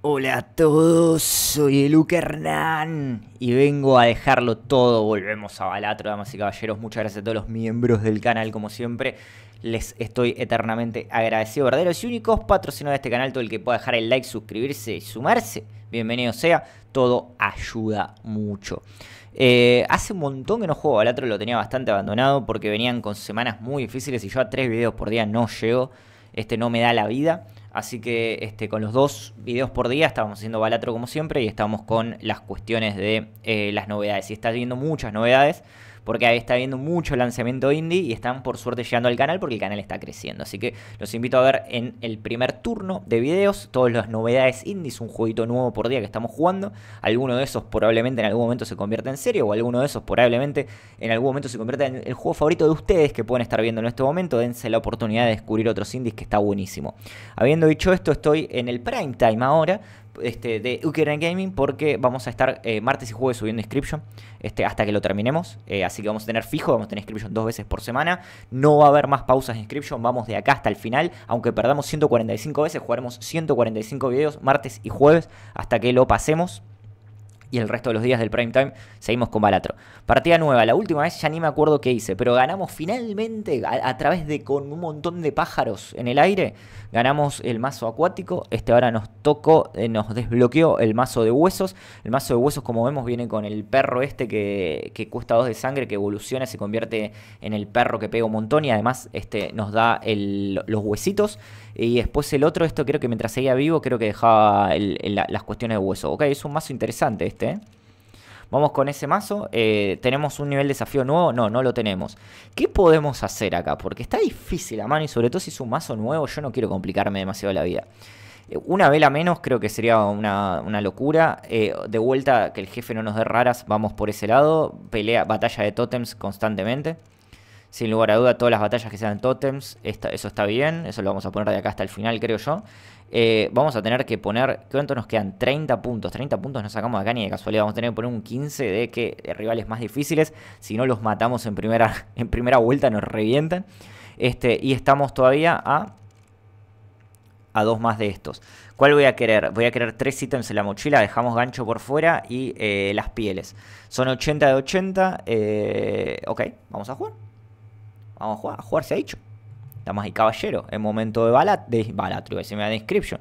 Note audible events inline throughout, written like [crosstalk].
Hola a todos, soy el Luke Hernán y vengo a dejarlo todo. Volvemos a Balatro, damas y caballeros. Muchas gracias a todos los miembros del canal, como siempre. Les estoy eternamente agradecido, verdaderos y únicos patrocinadores de este canal. Todo el que pueda dejar el like, suscribirse y sumarse, bienvenido sea. Todo ayuda mucho. Eh, hace un montón que no juego a Balatro, lo tenía bastante abandonado porque venían con semanas muy difíciles y yo a tres videos por día no llego. Este no me da la vida. Así que este, con los dos videos por día estábamos haciendo balatro como siempre y estamos con las cuestiones de eh, las novedades. Y estás viendo muchas novedades porque ahí está viendo mucho lanzamiento indie y están por suerte llegando al canal porque el canal está creciendo. Así que los invito a ver en el primer turno de videos todas las novedades indies, un jueguito nuevo por día que estamos jugando. Alguno de esos probablemente en algún momento se convierta en serio o alguno de esos probablemente en algún momento se convierta en el juego favorito de ustedes que pueden estar viendo en este momento. Dense la oportunidad de descubrir otros indies que está buenísimo. Habiendo dicho esto, estoy en el prime time ahora este, de Ukeren Gaming porque vamos a estar eh, martes y jueves subiendo Inscription este, hasta que lo terminemos. Eh, así que vamos a tener fijo, vamos a tener Inscription dos veces por semana. No va a haber más pausas de Inscription, vamos de acá hasta el final. Aunque perdamos 145 veces, jugaremos 145 videos martes y jueves hasta que lo pasemos y el resto de los días del prime time seguimos con Balatro. Partida nueva, la última vez ya ni me acuerdo qué hice, pero ganamos finalmente a, través de con un montón de pájaros en el aire, ganamos el mazo acuático, este ahora nos tocó, eh, nos desbloqueó el mazo de huesos, el mazo de huesos como vemos viene con el perro este que, cuesta dos de sangre, que evoluciona, se convierte en el perro que pega un montón y además este, nos da los huesitos. Y después el otro, esto creo que mientras seguía vivo, creo que dejaba las cuestiones de hueso. Ok, es un mazo interesante. este. Vamos con ese mazo. Eh, ¿Tenemos un nivel de desafío nuevo? No, no lo tenemos. ¿Qué podemos hacer acá? Porque está difícil la mano y sobre todo si es un mazo nuevo, yo no quiero complicarme demasiado la vida. Eh, una vela menos creo que sería una, locura. Eh, de vuelta, que el jefe no nos dé raras, vamos por ese lado. Pelea, batalla de tótems constantemente sin lugar a duda, todas las batallas que sean totems eso está bien, eso lo vamos a poner de acá hasta el final, creo yo. Eh, vamos a tener que poner, ¿cuánto nos quedan? 30 puntos, 30 puntos no sacamos de acá ni de casualidad, vamos a tener que poner un 15 de que rivales más difíciles, si no los matamos en primera, [laughs] en primera vuelta nos revientan. Este, y estamos todavía a a dos más de estos. ¿Cuál voy a querer? Voy a querer tres ítems en la mochila, dejamos gancho por fuera y eh, las pieles. Son 80 de 80, eh, ok, vamos a jugar. Vamos a jugar, se ha dicho. Estamos y caballero. es momento de balat, de balat, se me da de description.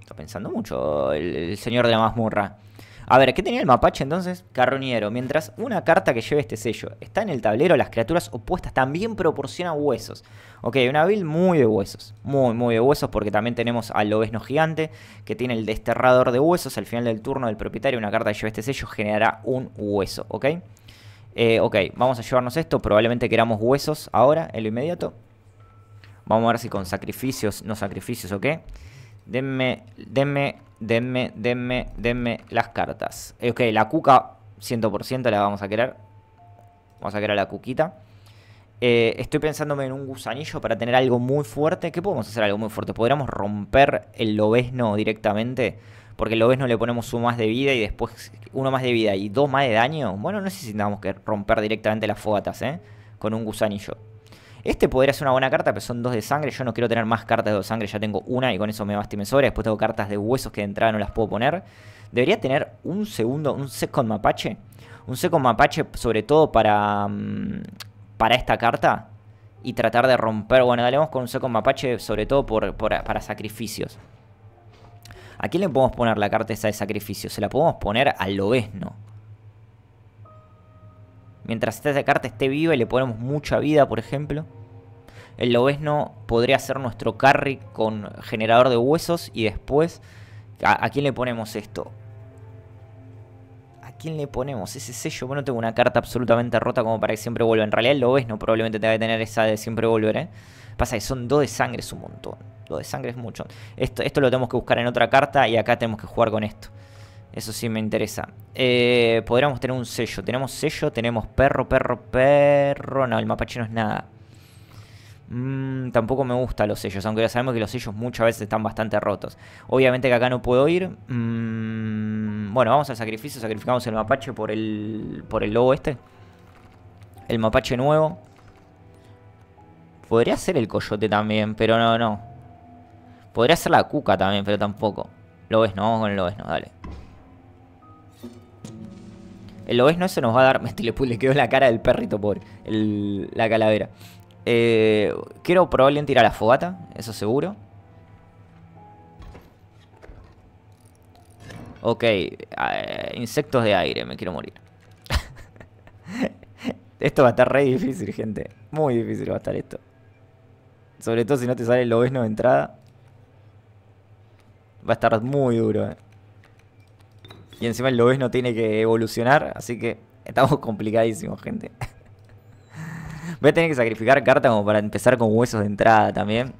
Está pensando mucho el, señor de la mazmorra. A ver, ¿qué tenía el mapache entonces? Carroñero. Mientras una carta que lleve este sello está en el tablero, las criaturas opuestas también proporcionan huesos. Ok, una build muy de huesos. Muy, muy de huesos porque también tenemos al lobesno gigante que tiene el desterrador de huesos. Al final del turno del propietario, una carta que lleve este sello generará un hueso, ¿ok? Eh, ok, vamos a llevarnos esto. Probablemente queramos huesos ahora, en lo inmediato. Vamos a ver si con sacrificios, no sacrificios o qué. Denme, denme, denme, denme, denme las cartas. Eh, ok, la cuca 100% la vamos a querer. Vamos a querer a la cuquita. Eh, estoy pensándome en un gusanillo para tener algo muy fuerte. ¿Qué podemos hacer algo muy fuerte? ¿Podríamos romper el lobesno directamente? Porque el lobesno le ponemos su más de vida y después uno más de vida y dos más de daño, bueno, no sé si que romper directamente las fogatas, ¿eh? Con un gusanillo. Este podría ser una buena carta, pero son dos de sangre. Yo no quiero tener más cartas de dos sangre. Ya tengo una y con eso me basta y me sobra. Después tengo cartas de huesos que de entrada no las puedo poner. Debería tener un segundo, un second mapache. Un second mapache sobre todo para, mm, para esta carta. Y tratar de romper. Bueno, dale vamos con un second mapache sobre todo para sacrificios. ¿A quién le podemos poner la carta esa de sacrificio? Se la podemos poner al lobesno. Mientras esta carta esté viva y le ponemos mucha vida, por ejemplo. El lobesno podría ser nuestro carry con generador de huesos. Y después, ¿a, quién le ponemos esto? ¿A quién le ponemos ese sello? Bueno, tengo una carta absolutamente rota como para que siempre vuelva. En realidad el lobesno probablemente tenga que tener esa de siempre volver, ¿eh? Pasa que son dos de sangre, es un montón. Lo de sangre es mucho. Esto, esto lo tenemos que buscar en otra carta y acá tenemos que jugar con esto. Eso sí me interesa. Eh, podríamos tener un sello. Tenemos sello, tenemos perro, perro, perro. No, el mapache no es nada. Mm, tampoco me gustan los sellos, aunque ya sabemos que los sellos muchas veces están bastante rotos. Obviamente que acá no puedo ir. Mm, bueno, vamos al sacrificio. Sacrificamos el mapache por el, por el lobo este. El mapache nuevo. Podría ser el coyote también, pero no, no. Podría ser la cuca también, pero tampoco. Lo ves, no, vamos con el no, dale. El no eso nos va a dar... Me [laughs] este le, le quedó la cara del perrito por la calavera. Eh, quiero probablemente ir a la fogata, eso seguro. Ok, insectos de aire, me quiero morir. [laughs] esto va a estar re difícil, gente. Muy difícil va a estar esto. Sobre todo si no te sale el lobesno de entrada. Va a estar muy duro. Eh. Y encima el lobesno tiene que evolucionar, así que estamos [laughs] complicadísimos, gente. [laughs] Voy a tener que sacrificar carta como para empezar con huesos de entrada también.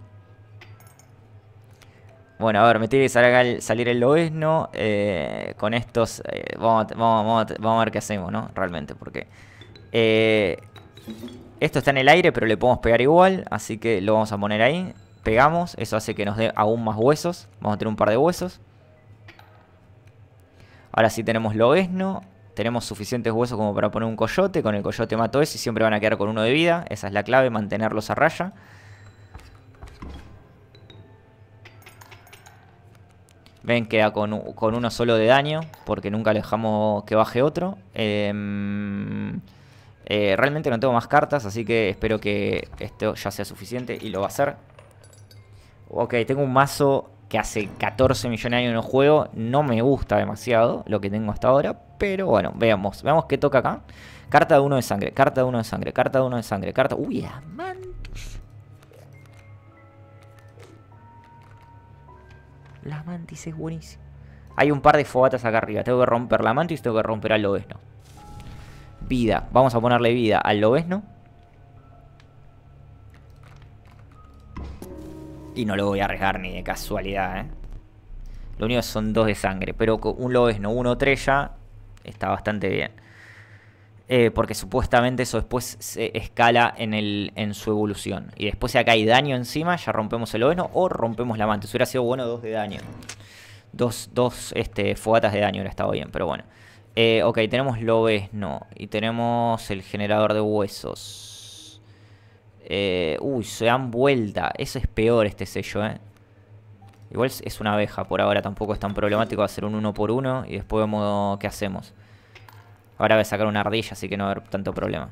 Bueno, a ver, me tiene que salir, el Lobesno. Eh, con estos eh, vamos, a, ver qué hacemos, ¿no? Realmente, porque... esto está en el aire, pero le podemos pegar igual. Así que lo vamos a poner ahí pegamos, eso hace que nos dé aún más huesos, vamos a tener un par de huesos. Ahora sí tenemos lo esno tenemos suficientes huesos como para poner un coyote, con el coyote mato ese y siempre van a quedar con uno de vida, esa es la clave, mantenerlos a raya. Ven, queda con, uno solo de daño, porque nunca dejamos que baje otro. Em, eh, realmente no tengo más cartas, así que espero que esto ya sea suficiente y lo va a ser ok, tengo un mazo que hace 14 millones de años no juego, no me gusta demasiado lo que tengo hasta ahora, pero bueno, veamos, veamos qué toca acá. Carta de uno de sangre, carta de uno de sangre, carta de uno de sangre, carta... ¡Uy, mantis La mantis es buenísima. Hay un par de fogatas acá arriba. Tengo que romper la mantis, tengo que romper al lobesno. Vida. Vamos a ponerle vida al lobesno. Y no lo voy a arriesgar ni de casualidad, ¿eh? Lo único son dos de sangre, pero un lobesno, uno trella, está bastante bien. Eh, porque supuestamente eso después se escala en, el, en su evolución. Y después si acá hay daño encima, ya rompemos el lobesno o rompemos la manta. Eso hubiera sido bueno dos de daño. Dos, este, fogatas de daño hubiera estado bien, pero bueno. Eh, ok, tenemos lobesno y tenemos el generador de huesos. Eh, uy, se dan vuelta. Eso es peor este sello, ¿eh? Igual es una abeja por ahora, tampoco es tan problemático hacer un uno por uno y después vemos qué hacemos. Ahora voy a sacar una ardilla, así que no va a haber tanto problema.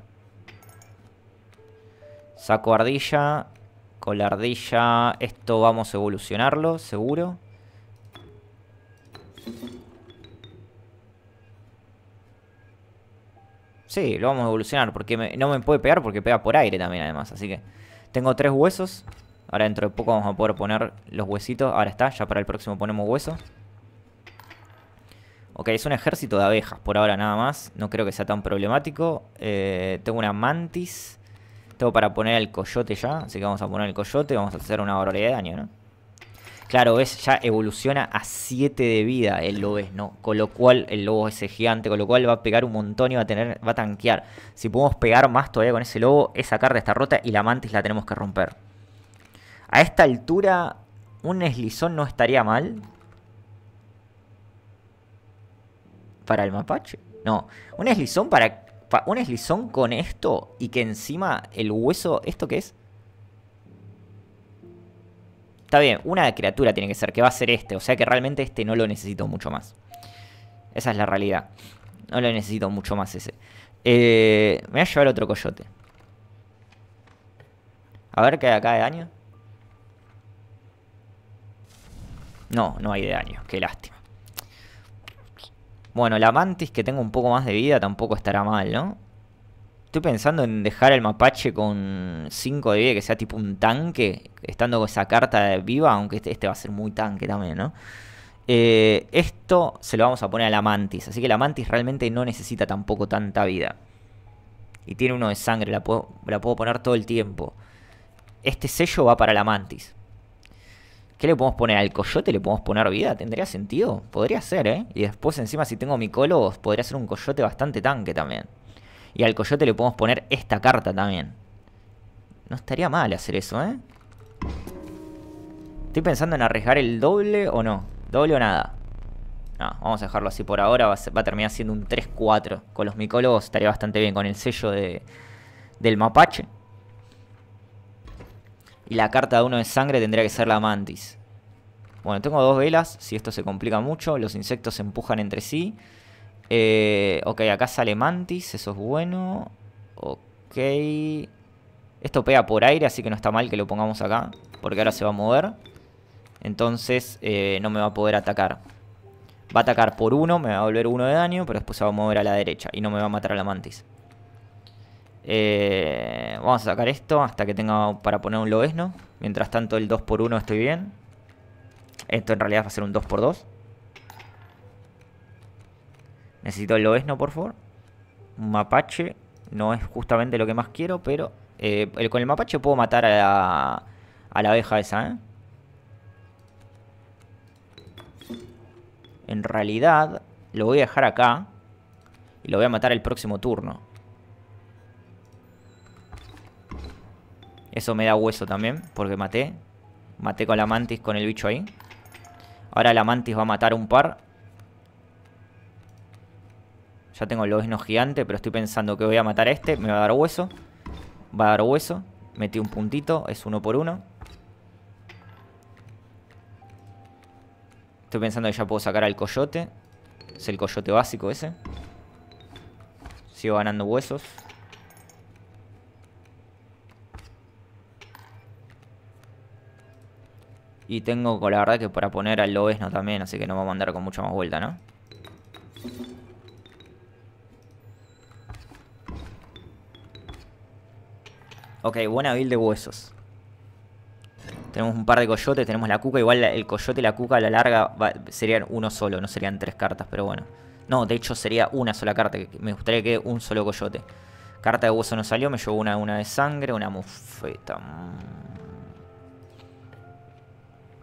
Saco ardilla. Con la ardilla esto vamos a evolucionarlo, seguro. Sí, lo vamos a evolucionar. Porque no me puede pegar porque pega por aire también, además. Así que tengo tres huesos. Ahora dentro de poco vamos a poder poner los huesitos. Ahora está, ya para el próximo ponemos huesos. Ok, es un ejército de abejas por ahora nada más. No creo que sea tan problemático. Eh, tengo una mantis. Tengo para poner el coyote ya. Así que vamos a poner el coyote. Vamos a hacer una barbaridad de daño, ¿no? Claro, ves, ya evoluciona a 7 de vida el lobo, ¿no? Con lo cual el lobo ese gigante, con lo cual va a pegar un montón y va a tener, va a tanquear. Si podemos pegar más todavía con ese lobo, esa carta está rota y la mantis la tenemos que romper. A esta altura, un eslizón no estaría mal. Para el mapache. No, un eslizón para un eslizón con esto y que encima el hueso. ¿Esto qué es? Está bien, una criatura tiene que ser, que va a ser este. O sea que realmente este no lo necesito mucho más. Esa es la realidad. No lo necesito mucho más ese. Eh, me voy a llevar otro coyote. A ver qué hay acá de daño. No, no hay de daño. Qué lástima. Bueno, la mantis que tengo un poco más de vida tampoco estará mal, ¿no? Estoy pensando en dejar el mapache con 5 de vida, que sea tipo un tanque, estando con esa carta viva, aunque este, este, va a ser muy tanque también, ¿no? Eh, esto se lo vamos a poner a la mantis, así que la mantis realmente no necesita tampoco tanta vida. Y tiene uno de sangre, la puedo, la puedo poner todo el tiempo. Este sello va para la mantis. ¿Qué le podemos poner? ¿Al coyote le podemos poner vida? ¿Tendría sentido? Podría ser, ¿eh? Y después encima si tengo micólogos podría ser un coyote bastante tanque también. Y al coyote le podemos poner esta carta también. No estaría mal hacer eso, ¿eh? Estoy pensando en arriesgar el doble o no. Doble o nada. No, vamos a dejarlo así por ahora. Va a, terminar siendo un 3-4. Con los micólogos estaría bastante bien. Con el sello de, del mapache. Y la carta de uno de sangre tendría que ser la mantis. Bueno, tengo dos velas. Si esto se complica mucho, los insectos se empujan entre sí. Eh, ok, acá sale Mantis, eso es bueno. Ok. Esto pega por aire, así que no está mal que lo pongamos acá. Porque ahora se va a mover. Entonces eh, no me va a poder atacar. Va a atacar por uno, me va a volver uno de daño, pero después se va a mover a la derecha. Y no me va a matar a la mantis. Eh, vamos a sacar esto hasta que tenga para poner un lobesno. Mientras tanto el 2x1 estoy bien. Esto en realidad va a ser un 2x2. Necesito el Oesno, por favor. mapache. No es justamente lo que más quiero, pero... Eh, con el mapache puedo matar a la, a la abeja esa, ¿eh? En realidad, lo voy a dejar acá. Y lo voy a matar el próximo turno. Eso me da hueso también, porque maté. Maté con la mantis con el bicho ahí. Ahora la mantis va a matar un par. Ya tengo el Lobezno gigante, pero estoy pensando que voy a matar a este. Me va a dar hueso. Va a dar hueso. Metí un puntito, es uno por uno. Estoy pensando que ya puedo sacar al coyote. Es el coyote básico ese. Sigo ganando huesos. Y tengo, la verdad, que para poner al lobesno también, así que no vamos a andar con mucha más vuelta, ¿no? Ok, buena build de huesos. Tenemos un par de coyotes, tenemos la cuca. Igual el coyote y la cuca a la larga serían uno solo, no serían tres cartas, pero bueno. No, de hecho sería una sola carta. Me gustaría que un solo coyote. Carta de hueso no salió, me llevó una, una de sangre, una mofeta.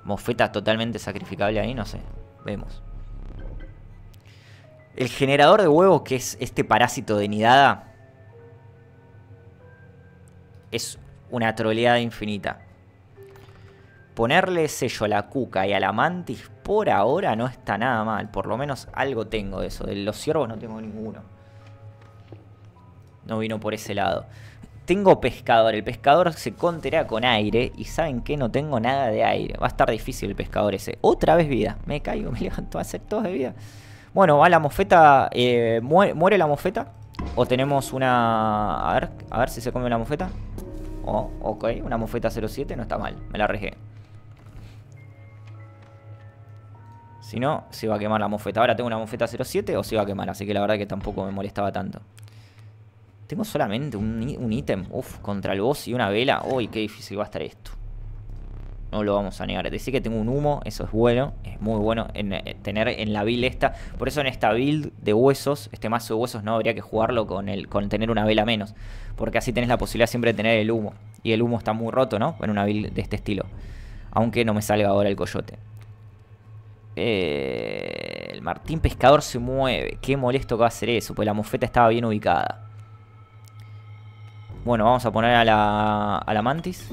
Mofeta totalmente sacrificable ahí, no sé. Vemos. El generador de huevos, que es este parásito de nidada, es una troleada infinita. Ponerle sello a la cuca y a la mantis por ahora no está nada mal. Por lo menos algo tengo de eso. De los ciervos no tengo ninguno. No vino por ese lado. Tengo pescador. El pescador se conterá con aire. Y saben que no tengo nada de aire. Va a estar difícil el pescador ese. Otra vez vida. Me caigo, [laughs] me levanto. Va a ser todo de vida. Bueno, va la mofeta. Eh, muere, la mofeta. O tenemos una. A ver, a ver si se come la mofeta. Oh, ok, una mofeta 07 no está mal, me la arriesgué Si no, se va a quemar la mofeta. Ahora tengo una mofeta 07 o se iba a quemar, así que la verdad que tampoco me molestaba tanto. Tengo solamente un, ítem, Uf, contra el boss y una vela. Uy, qué difícil va a estar esto. No lo vamos a negar. Decir que tengo un humo, eso es bueno. Es muy bueno eh, tener en la build esta. Por eso en esta build de huesos, este mazo de huesos, no habría que jugarlo con, el, con tener una vela menos porque así tenés la posibilidad siempre de tener el humo. Y el humo está muy roto, ¿no? En una build de este estilo. Aunque no me salga ahora el coyote. Eh, el Martín Pescador se mueve. Qué molesto que va a ser eso, pues la mofeta estaba bien ubicada. Bueno, vamos a poner a la, a la mantis.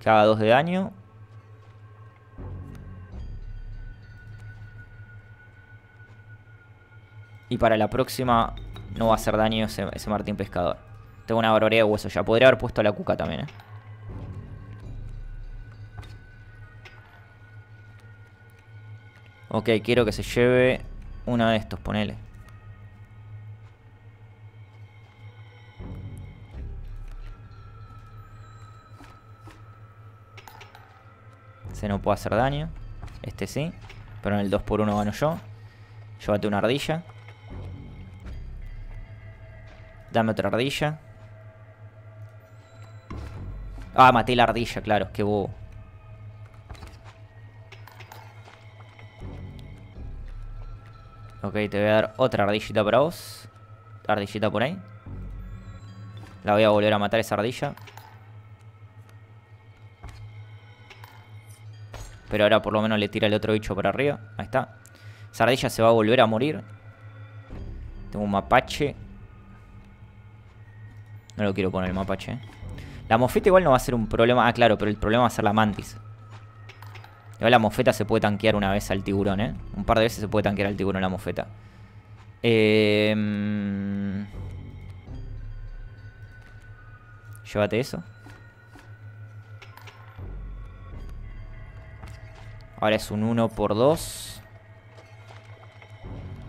Que haga dos de daño. Y para la próxima no va a hacer daño ese Martín Pescador. Tengo una barbaridad de hueso ya. Podría haber puesto la cuca también, eh. Ok, quiero que se lleve Una de estos, ponele. Se no puede hacer daño. Este sí. Pero en el 2x1 gano yo. Llévate una ardilla. Dame otra ardilla. Ah, maté la ardilla, claro, qué bobo. Ok, te voy a dar otra ardillita para vos. Ardillita por ahí. La voy a volver a matar esa ardilla. Pero ahora por lo menos le tira el otro bicho para arriba. Ahí está. Esa ardilla se va a volver a morir. Tengo un mapache. No lo quiero poner el mapache. Eh. La mofeta igual no va a ser un problema. Ah, claro, pero el problema va a ser la mantis. Igual la mofeta se puede tanquear una vez al tiburón, ¿eh? Un par de veces se puede tanquear al tiburón la mofeta. Em, llévate eso. Ahora es un 1 por 2.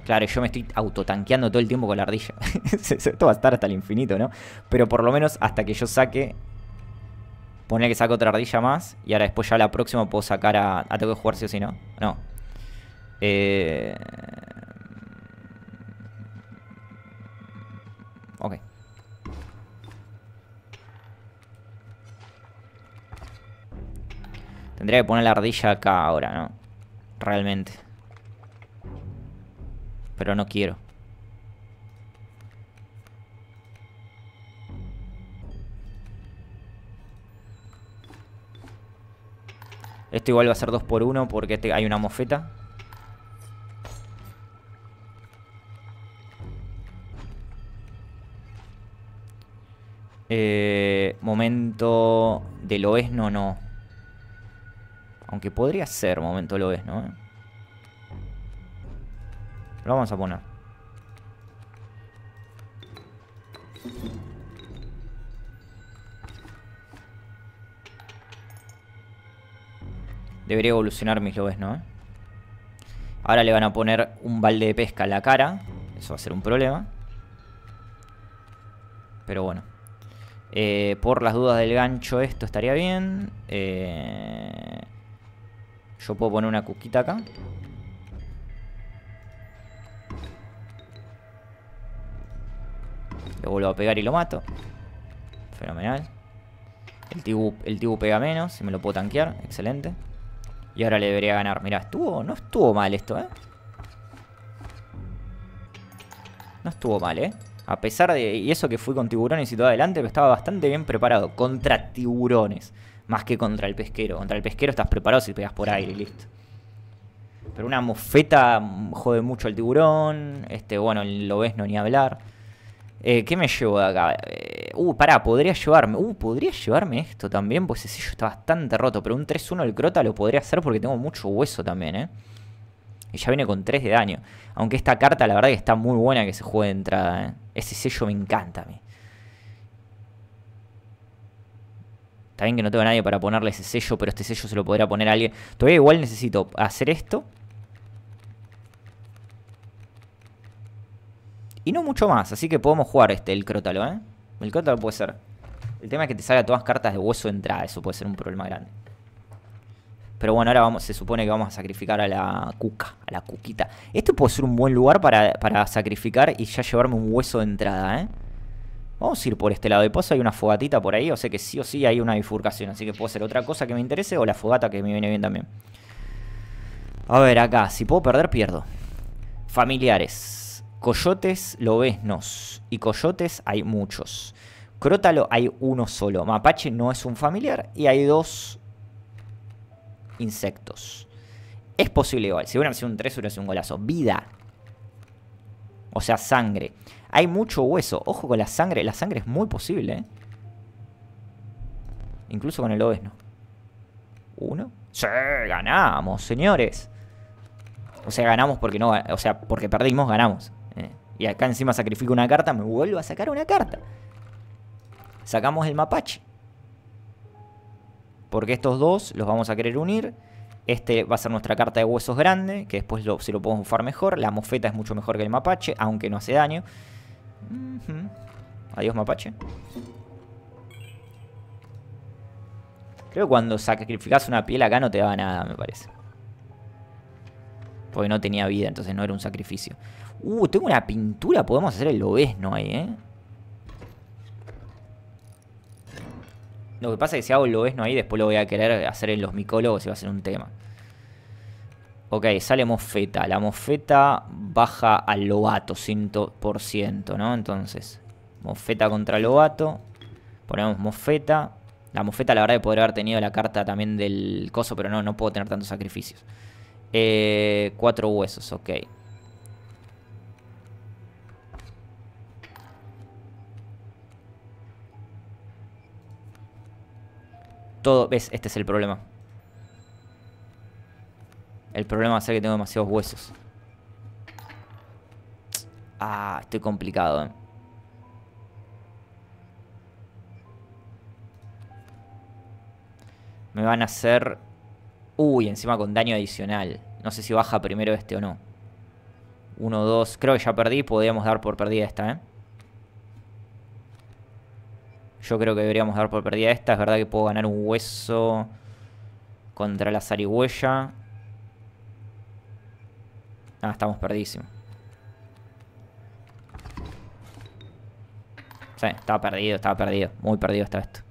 Claro, yo me estoy autotanqueando todo el tiempo con la ardilla. [laughs] Esto va a estar hasta el infinito, ¿no? Pero por lo menos hasta que yo saque... Poner que saque otra ardilla más. Y ahora después ya la próxima puedo sacar a... Ah, tengo que jugar o sí, ¿no? No. Eh... Ok. Tendría que poner la ardilla acá ahora, ¿no? Realmente pero no quiero. Esto igual va a ser 2 por 1 porque hay una mofeta. Eh, momento lo es no. no Aunque podría ser momento lo es ¿eh? Lo vamos a poner. Debería evolucionar mis e lobes, ¿no? Ahora le van a poner un balde de pesca a la cara. Eso va a ser un problema. Pero bueno. Eh, por las dudas del gancho esto estaría bien. Eh, yo puedo poner una cuquita acá. Lo vuelvo a pegar y lo mato. Fenomenal. El tibú el pega menos, si me lo puedo tanquear. Excelente. Y ahora le debería ganar. Mirá, estuvo, no estuvo mal esto, ¿eh? No estuvo mal, ¿eh? A pesar de... Y eso que fui con tiburones y todo adelante, pero estaba bastante bien preparado. Contra tiburones. Más que contra el pesquero. Contra el pesquero estás preparado si pegas por aire y listo. Pero una mofeta jode mucho al tiburón. Este, bueno, lo ves no ni hablar. Eh, ¿Qué me llevo de acá? Eh, uh, pará, podría llevarme. Uh, podría llevarme esto también, pues ese sello está bastante roto. Pero un 3-1 el Crota lo podría hacer porque tengo mucho hueso también, ¿eh? Y ya viene con 3 de daño. Aunque esta carta, la verdad, que está muy buena que se juegue de entrada, ¿eh? Ese sello me encanta a mí. Está bien que no tengo nadie para ponerle ese sello, pero este sello se lo podría poner a alguien. Todavía igual necesito hacer esto. Y no mucho más, así que podemos jugar este, el crótalo, ¿eh? El crótalo puede ser. El tema es que te salga todas cartas de hueso de entrada, eso puede ser un problema grande. Pero bueno, ahora vamos, se supone que vamos a sacrificar a la cuca, a la cuquita. Esto puede ser un buen lugar para, sacrificar y ya llevarme un hueso de entrada, ¿eh? Vamos a ir por este lado de paso. hay una fogatita por ahí, o sea que sí o sí hay una bifurcación, así que puede ser otra cosa que me interese o la fogata que me viene bien también. A ver, acá, si puedo perder, pierdo. Familiares. Coyotes, lobesnos. Y coyotes hay muchos. Crótalo hay uno solo. Mapache no es un familiar. Y hay dos insectos. Es posible igual. Si hubiera sido un 3, hubiera sido un golazo. Vida. O sea, sangre. Hay mucho hueso. Ojo con la sangre. La sangre es muy posible. ¿eh? Incluso con el obesno. Uno. Sí, ganamos, señores. O sea, ganamos porque no... O sea, porque perdimos, ganamos. Eh, y acá encima sacrifico una carta, me vuelvo a sacar una carta. Sacamos el mapache. Porque estos dos los vamos a querer unir. Este va a ser nuestra carta de huesos grande, que después lo, se lo podemos bufar mejor. La mofeta es mucho mejor que el mapache, aunque no hace daño. Adiós mapache. Creo que cuando sacrificas una piel acá no te da nada, me parece. Porque no tenía vida, entonces no era un sacrificio. Uh, tengo una pintura. Podemos hacer el lobesno ahí, ¿eh? Lo que pasa es que si hago el lobesno ahí, después lo voy a querer hacer en los micólogos y va a ser un tema. Ok, sale mofeta. La mofeta baja al lobato 100%, ¿no? Entonces, mofeta contra lobato. Ponemos mofeta. La mofeta, la verdad, de haber tenido la carta también del coso, pero no, no puedo tener tantos sacrificios. Eh, cuatro huesos, ok. Todo, ves, este es el problema. El problema va a ser que tengo demasiados huesos. Ah, estoy complicado. Eh. Me van a hacer Uy, encima con daño adicional. No sé si baja primero este o no. Uno, dos. Creo que ya perdí. Podríamos dar por perdida esta, ¿eh? Yo creo que deberíamos dar por perdida esta. Es verdad que puedo ganar un hueso contra la zarigüeya. Ah, estamos perdísimos. Sí, estaba perdido, estaba perdido. Muy perdido está esto.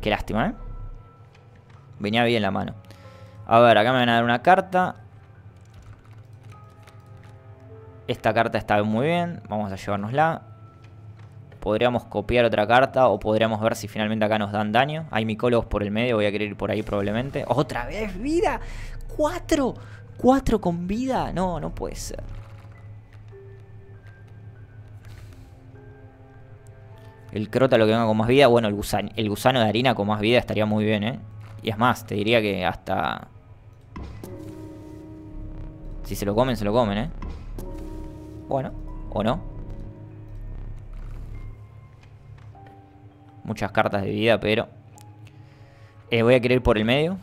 Qué lástima, ¿eh? Venía bien la mano. A ver, acá me van a dar una carta. Esta carta está muy bien. Vamos a llevárnosla. Podríamos copiar otra carta o podríamos ver si finalmente acá nos dan daño. Hay micólogos por el medio, voy a querer ir por ahí probablemente. ¡Otra vez vida! ¡Cuatro! ¡Cuatro con vida! No, no puede ser. El crota lo que venga con más vida. Bueno, el gusano, el gusano de harina con más vida estaría muy bien, ¿eh? Y es más, te diría que hasta... Si se lo comen, se lo comen, ¿eh? Bueno, o no. Muchas cartas de vida, pero... Eh, voy a querer por el medio.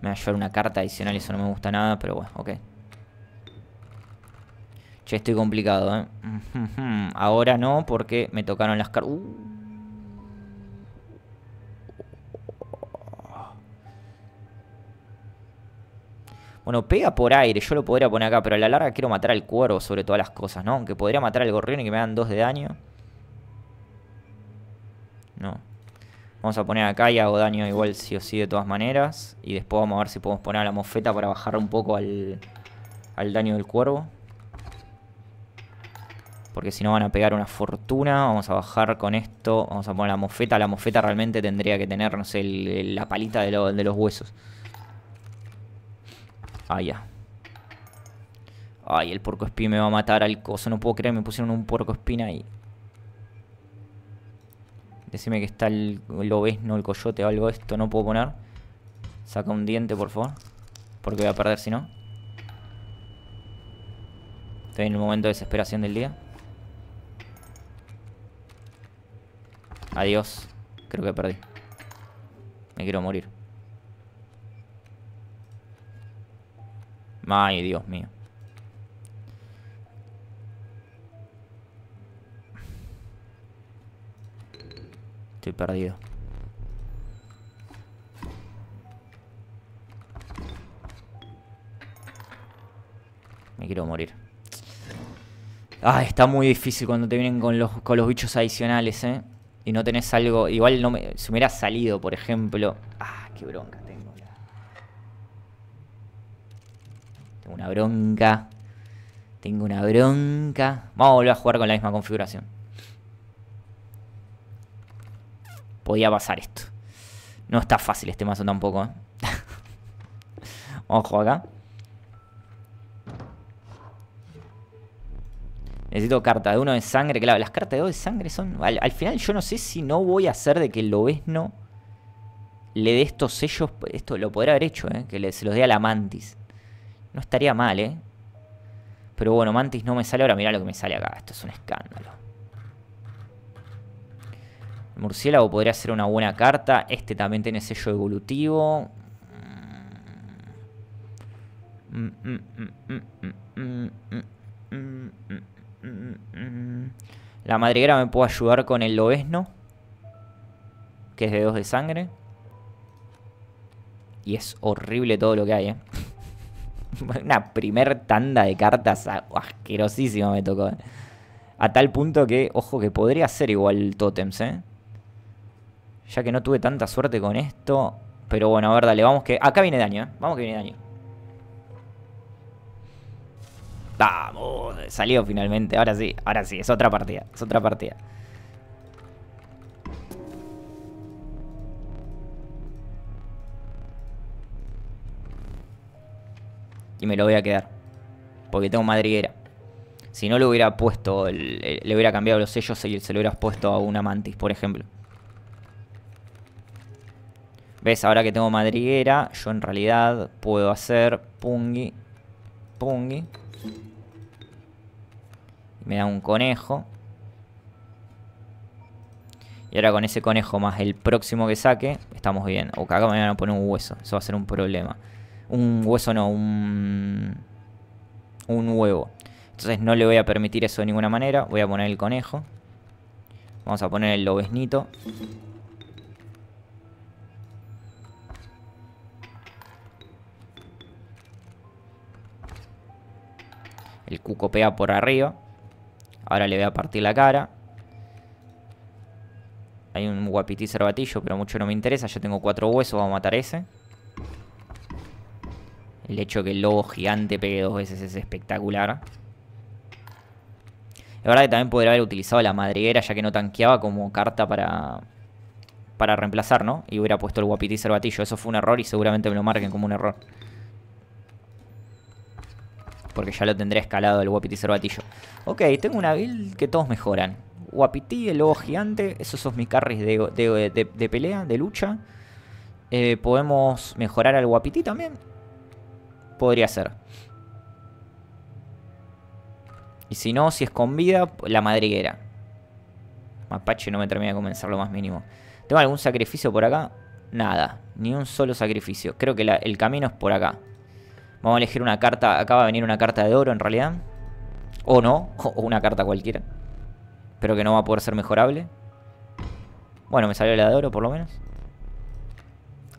Me va a llevar una carta adicional, y eso no me gusta nada, pero bueno, ok. Che, estoy complicado, ¿eh? [laughs] Ahora no, porque me tocaron las car... Uh. Bueno, pega por aire, yo lo podría poner acá, pero a la larga quiero matar al cuervo sobre todas las cosas, ¿no? Aunque podría matar al gorrión y que me dan dos de daño. No. Vamos a poner acá y hago daño igual sí o sí de todas maneras. Y después vamos a ver si podemos poner a la mofeta para bajar un poco al, al daño del cuervo porque si no van a pegar una fortuna. Vamos a bajar con esto, vamos a poner la mofeta. La mofeta realmente tendría que tener, no sé, la palita de, los huesos. Ah, ya. Ay, el porco espín me va a matar al coso. No puedo creer, me pusieron un porco espina ahí. Decime que está el ¿no? el coyote o algo de esto. No puedo poner. Saca un diente, por favor. Porque voy a perder si no. Estoy en un momento de desesperación del día. Adiós. Creo que perdí. Me quiero morir. Ay, Dios mío. Estoy perdido. Me quiero morir. Ah, está muy difícil cuando te vienen con los, con los bichos adicionales, eh y no tenés algo. Igual no me, si hubiera salido, por ejemplo. Ah, qué bronca tengo. Tengo una bronca. Tengo una bronca. Vamos a volver a jugar con la misma configuración. Podía pasar esto. No está fácil este mazo tampoco, ¿eh? [laughs] Vamos a jugar acá. Necesito carta de uno de sangre. Claro, las cartas de dos de sangre son. Al, final, yo no sé si no voy a hacer de que Lobesno le dé estos sellos. Esto lo podría haber hecho, ¿eh? que se los dé a la Mantis. No estaría mal, ¿eh? Pero bueno, Mantis no me sale ahora. Mirá lo que me sale acá. Esto es un escándalo. murciélago podría ser una buena carta. Este también tiene sello evolutivo. Mm, mm, mm. La madriguera me puede ayudar con el lobesno. Que es de dos de sangre. Y es horrible todo lo que hay, ¿eh? [laughs] Una primer tanda de cartas asquerosísima me tocó. ¿eh? A tal punto que, ojo, que podría ser igual totems, ¿eh? Ya que no tuve tanta suerte con esto. Pero bueno, a ver, dale, vamos que... Acá viene daño, ¿eh? Vamos que viene daño. Vamos, salió finalmente. Ahora sí, ahora sí, es otra partida, es otra partida. Y me lo voy a quedar. Porque tengo madriguera. Si no le hubiera puesto, le hubiera cambiado los sellos y se lo hubieras puesto a una mantis, por ejemplo. ¿Ves? Ahora que tengo madriguera, yo en realidad puedo hacer pungi, pungi, me da un conejo. Y ahora con ese conejo más el próximo que saque, estamos bien. O acá me van a poner un hueso. Eso va a ser un problema. Un hueso no, un... Un huevo. Entonces no le voy a permitir eso de ninguna manera. Voy a poner el conejo. Vamos a poner el lobesnito. cucopea por arriba. Ahora le voy a partir la cara. Hay un guapití cervatillo, pero mucho no me interesa. Yo tengo cuatro huesos, vamos a matar ese. El hecho que el lobo gigante pegue dos veces es espectacular. La verdad que también podría haber utilizado la madriguera, ya que no tanqueaba como carta para, para reemplazar, ¿no? Y hubiera puesto el guapití cervatillo. Eso fue un error y seguramente me lo marquen como un error porque ya lo tendré escalado el guapiti Cervatillo. Ok, tengo una build que todos mejoran. Wapiti, el lobo gigante, esos son mis carries de, pelea, de lucha. Eh, podemos mejorar al guapiti también. Podría ser. Y si no, si es con vida, la madriguera. Mapache no me termina de convencer lo más mínimo. ¿Tengo algún sacrificio por acá? Nada, ni un solo sacrificio. Creo que el camino es por acá. Vamos a elegir una carta. Acaba de venir una carta de oro en realidad. O no. [laughs] O una carta cualquiera. Pero que no va a poder ser mejorable. Bueno, me salió la de oro por lo menos.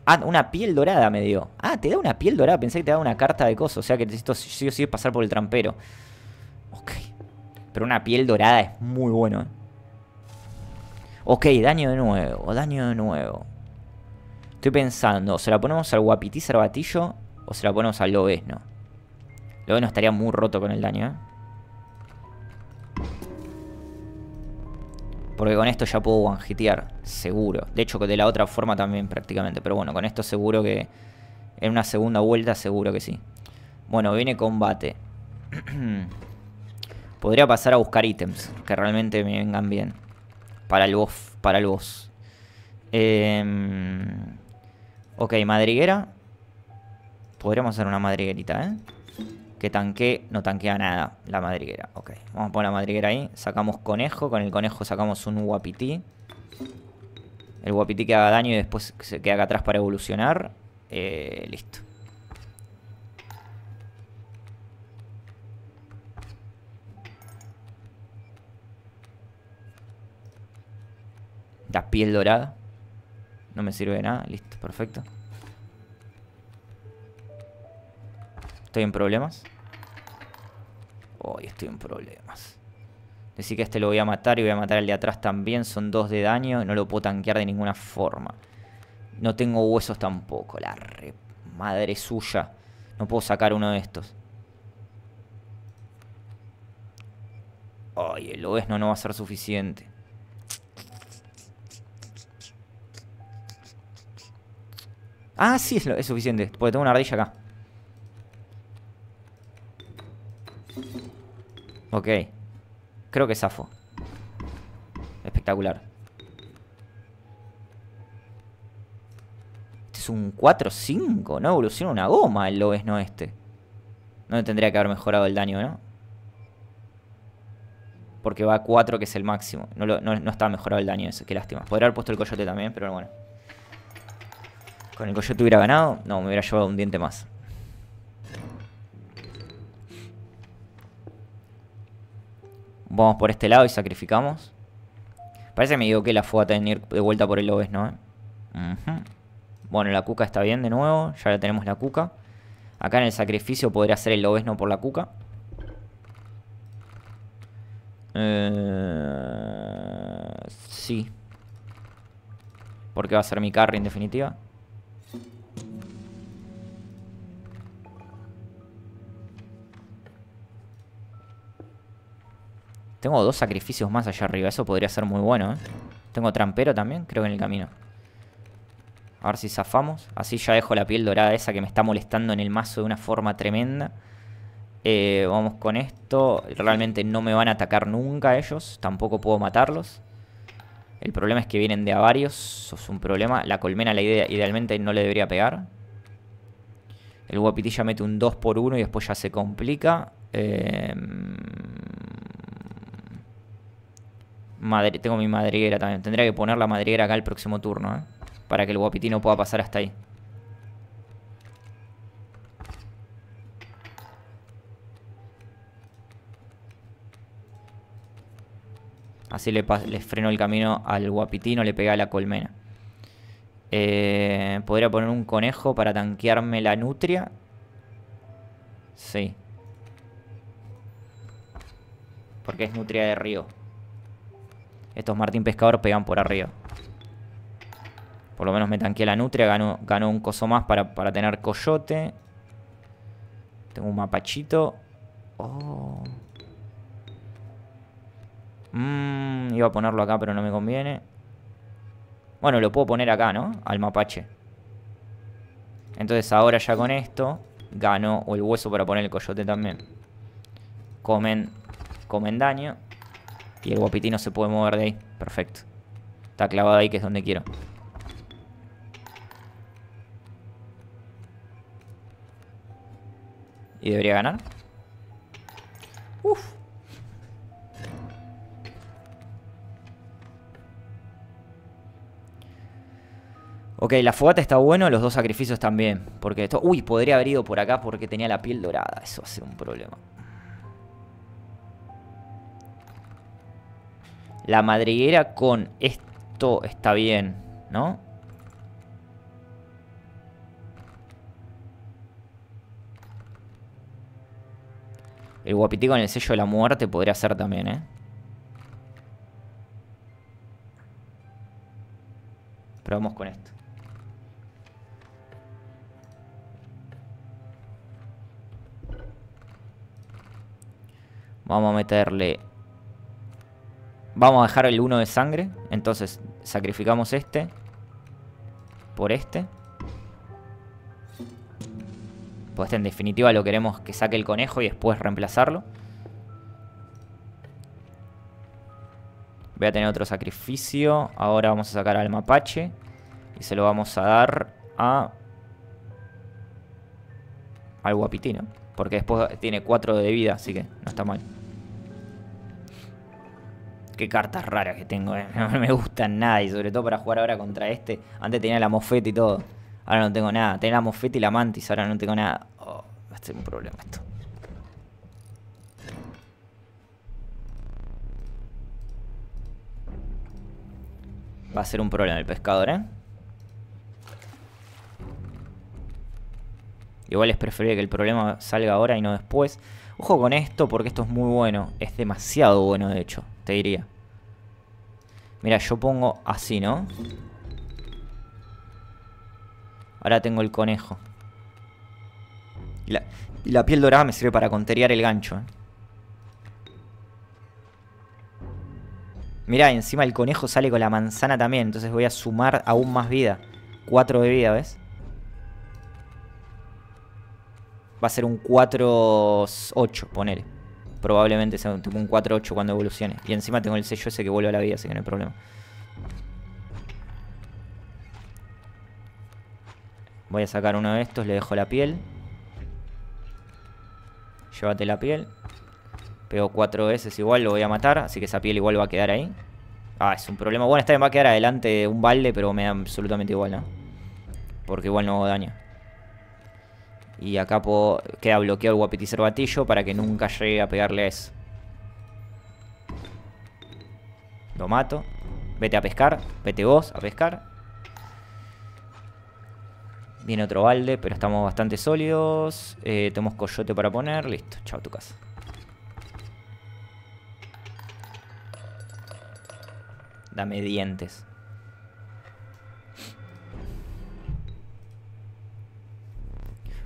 Ah, una piel dorada me dio. Ah, te da una piel dorada. Pensé que te da una carta de coso. O sea que necesito sí pasar por el trampero. Ok. Pero una piel dorada es muy bueno, eh. Ok, daño de nuevo. Daño de nuevo. Estoy pensando. ¿Se la ponemos al guapití batillo...? O se la ponemos El Lobezno. no estaría muy roto con el daño, ¿eh? Porque con esto ya puedo one seguro. De hecho, de la otra forma también prácticamente. Pero bueno, con esto seguro que... En una segunda vuelta seguro que sí. Bueno, viene combate. [clears throat] Podría pasar a buscar ítems que realmente me vengan bien. Para el boss. Para el boss. Em, ok, madriguera. Podríamos hacer una madriguerita, ¿eh? Que tanque, no tanquea nada la madriguera. Ok, vamos a poner la madriguera ahí. Sacamos conejo, con el conejo sacamos un guapití. El guapití que haga daño y después se queda acá atrás para evolucionar. Eh, listo. La piel dorada. No me sirve de nada. Listo, perfecto. Estoy en problemas. Hoy estoy en problemas. Decir que este lo voy a matar y voy a matar al de atrás también. Son dos de daño y no lo puedo tanquear de ninguna forma. No tengo huesos tampoco. La madre suya. No puedo sacar uno de estos. Ay, el OES no, no va a ser suficiente. Ah, sí, es, es suficiente. Porque tengo una ardilla acá. Ok. Creo que es AFO Espectacular. Este es un 4-5, ¿no? Evoluciona una goma el no este. No tendría que haber mejorado el daño, ¿no? Porque va a 4, que es el máximo. No, no está mejorado el daño eso, qué lástima. Podría haber puesto el coyote también, pero bueno. ¿Con el coyote hubiera ganado? No, me hubiera llevado un diente más. vamos por este lado y sacrificamos. Parece que me que la fue a tener de vuelta por el obesno, ¿no? Bueno, la cuca está bien de nuevo. Ya la tenemos la cuca. Acá en el sacrificio podría hacer el obesno no por la cuca. Eh, sí. Porque va a ser mi carry en definitiva. Tengo dos sacrificios más allá arriba. Eso podría ser muy bueno, ¿eh? Tengo trampero también, creo que en el camino. A ver si zafamos. Así ya dejo la piel dorada esa que me está molestando en el mazo de una forma tremenda. Eh, vamos con esto. Realmente no me van a atacar nunca ellos. Tampoco puedo matarlos. El problema es que vienen de a varios. Eso es un problema. La colmena la idea, idealmente no le debería pegar. El guapitilla mete un 2 por 1 y después ya se complica. Eh tengo mi madriguera también. Tendría que poner la madriguera acá el próximo turno, ¿eh? Para que el guapitino pueda pasar hasta ahí. Así le, freno el camino al guapitino, le pega la colmena. Eh, Podría poner un conejo para tanquearme la nutria. Sí. Porque es nutria de río. Estos Martín Pescador pegan por arriba. Por lo menos me tanqueé la nutria. Ganó, ganó un coso más para, tener coyote. Tengo un mapachito. Oh. Mm, iba a ponerlo acá, pero no me conviene. Bueno, lo puedo poner acá, ¿no? Al mapache. Entonces ahora ya con esto Ganó el hueso para poner el coyote también. Comen, comen daño. Y el guapitino se puede mover de ahí. Perfecto. Está clavado ahí, que es donde quiero. Y debería ganar. Uf. Ok, la fogata está bueno, los dos sacrificios también. Porque esto... Uy, podría haber ido por acá porque tenía la piel dorada. Eso hace un problema. la madriguera con esto está bien, ¿no? El guapití con el sello de la muerte podría ser también, ¿eh? Probamos con esto. Vamos a meterle Vamos a dejar el 1 de sangre. Entonces sacrificamos este. Por este. Pues este, en definitiva lo queremos que saque el conejo y después reemplazarlo. Voy a tener otro sacrificio. Ahora vamos a sacar al mapache. Y se lo vamos a dar a... Al guapitino. Porque después tiene 4 de vida, así que no está mal. Qué cartas raras que tengo, eh. [laughs] no me gustan nada. Y sobre todo para jugar ahora contra este. Antes tenía la mofeta y todo. Ahora no tengo nada. Tenía la mofeta y la mantis, ahora no tengo nada. Oh, va a ser un problema esto. Va a ser un problema el pescador, ¿eh? Igual es preferible que el problema salga ahora y no después. Ojo con esto porque esto es muy bueno. Es demasiado bueno, de hecho te diría. Mira, yo pongo así, ¿no? Ahora tengo el conejo. Y la, piel dorada me sirve para conteriar el gancho. ¿eh? Mira, encima el conejo sale con la manzana también. Entonces voy a sumar aún más vida. Cuatro de vida, ¿ves? Va a ser un 4-8, ponele probablemente sea un, 4-8 cuando evolucione. Y encima tengo el sello ese que vuelve a la vida, así que no hay problema. Voy a sacar uno de estos, le dejo la piel. Llévate la piel. Pego 4 veces igual, lo voy a matar, así que esa piel igual va a quedar ahí. Ah, es un problema. Bueno, esta vez va a quedar adelante un balde, pero me da absolutamente igual, ¿no? Porque igual no hago daño. Y acá queda bloqueado el batillo para que nunca llegue a pegarle a eso. Lo mato. Vete a pescar. Vete vos a pescar. Viene otro balde, pero estamos bastante sólidos. Eh, tenemos coyote para poner. Listo, chao tu casa. Dame dientes.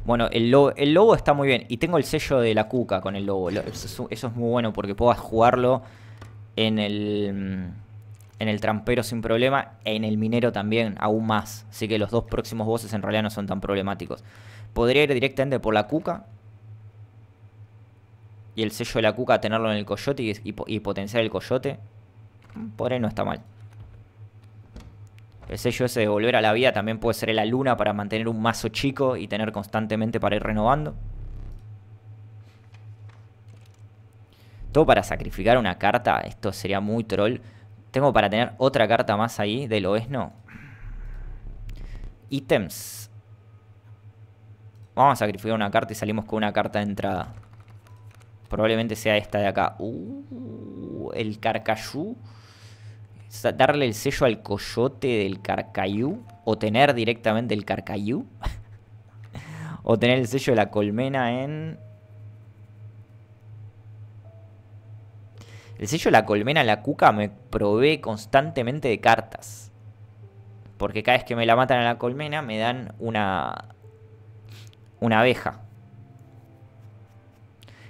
Bueno, el lobo, está muy bien. Y tengo el sello de la cuca con el lobo. Eso, es muy bueno porque puedo jugarlo en el mm, en el trampero sin problema, en el minero también, aún más. Así que los dos próximos bosses en realidad no son tan problemáticos. Podría ir directamente por la cuca. Y el sello de la cuca tenerlo en el coyote y potenciar el coyote. Por ahí no está mal. El sello ese de volver a la vida también puede ser la luna para mantener un mazo chico y tener constantemente para ir renovando. Todo para sacrificar una carta, esto sería muy troll. Tengo para tener otra carta más ahí del no. Ítems. Vamos a sacrificar una carta y salimos con una carta de entrada. Probablemente sea esta de acá. Uh, el carcayú darle el sello al coyote del carcayú o tener directamente el carcayú [laughs] o tener el sello de la colmena en El sello de la colmena la cuca me provee constantemente de cartas. Porque cada vez que me la matan a la colmena me dan una una abeja.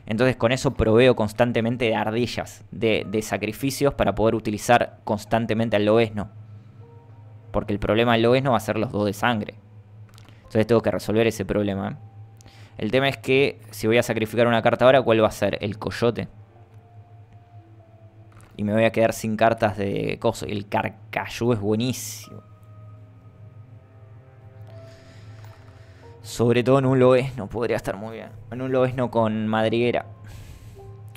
Entonces con eso proveo constantemente de ardillas, de, sacrificios para poder utilizar constantemente al lobesno. Porque el problema del lobesno va a ser los dos de sangre. Entonces tengo que resolver ese problema. El tema es que si voy a sacrificar una carta ahora, ¿cuál va a ser? El coyote. Y me voy a quedar sin cartas de coso. El carcayú es buenísimo. Sobre todo en un Loesno, podría estar muy bien. En un Loesno con madriguera.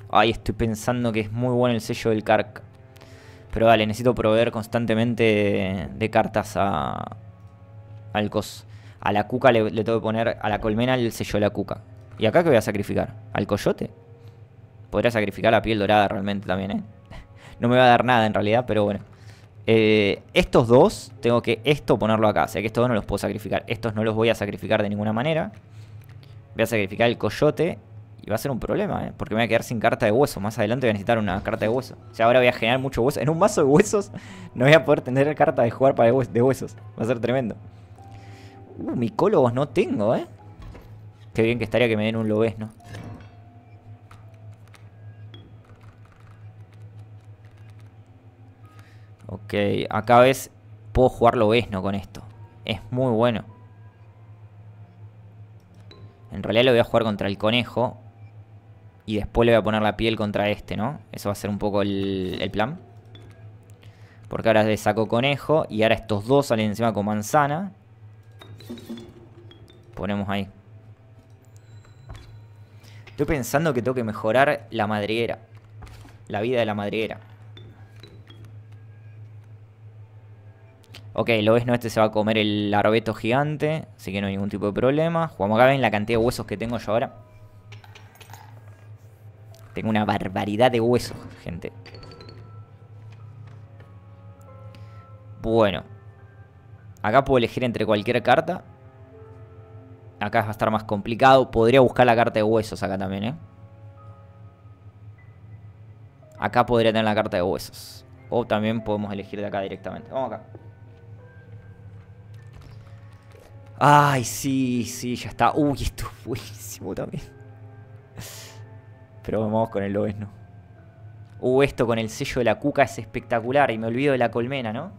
Ay, estoy pensando que es muy bueno el sello del Kark. Pero vale, necesito proveer constantemente de, cartas a, al cos. A la cuca le, le, tengo que poner a la colmena el sello de la cuca. ¿Y acá qué voy a sacrificar? ¿Al coyote? Podría sacrificar la piel dorada realmente también, ¿eh? [laughs] No me va a dar nada en realidad, pero bueno. Eh, estos dos, tengo que esto ponerlo acá. O sea que estos dos no los puedo sacrificar. Estos no los voy a sacrificar de ninguna manera. Voy a sacrificar el coyote. Y va a ser un problema, eh, Porque me voy a quedar sin carta de hueso. Más adelante voy a necesitar una carta de hueso. O sea, ahora voy a generar mucho hueso. En un mazo de huesos [laughs] no voy a poder tener carta de jugar para de huesos. Va a ser tremendo. Uh, micólogos no tengo, ¿eh? Qué bien que estaría que me den un lobes, ¿no? Ok, acá ves, puedo jugarlo Vesno con esto. Es muy bueno. En realidad lo voy a jugar contra el conejo. Y después le voy a poner la piel contra este, ¿no? Eso va a ser un poco el, plan. Porque ahora le saco conejo. Y ahora estos dos salen encima con manzana. Ponemos ahí. Estoy pensando que tengo que mejorar la madriguera. La vida de la madriguera. Ok, lo ves, no, este se va a comer el arbeto gigante, así que no hay ningún tipo de problema. Jugamos acá, ven la cantidad de huesos que tengo yo ahora. Tengo una barbaridad de huesos, gente. Bueno. Acá puedo elegir entre cualquier carta. Acá va a estar más complicado. Podría buscar la carta de huesos acá también, ¿eh? Acá podría tener la carta de huesos. O también podemos elegir de acá directamente. Vamos acá. Ay, sí, sí, ya está. Uy, esto es buenísimo también. Pero vamos con el loesno Uh, esto con el sello de la cuca es espectacular. Y me olvido de la colmena, ¿no?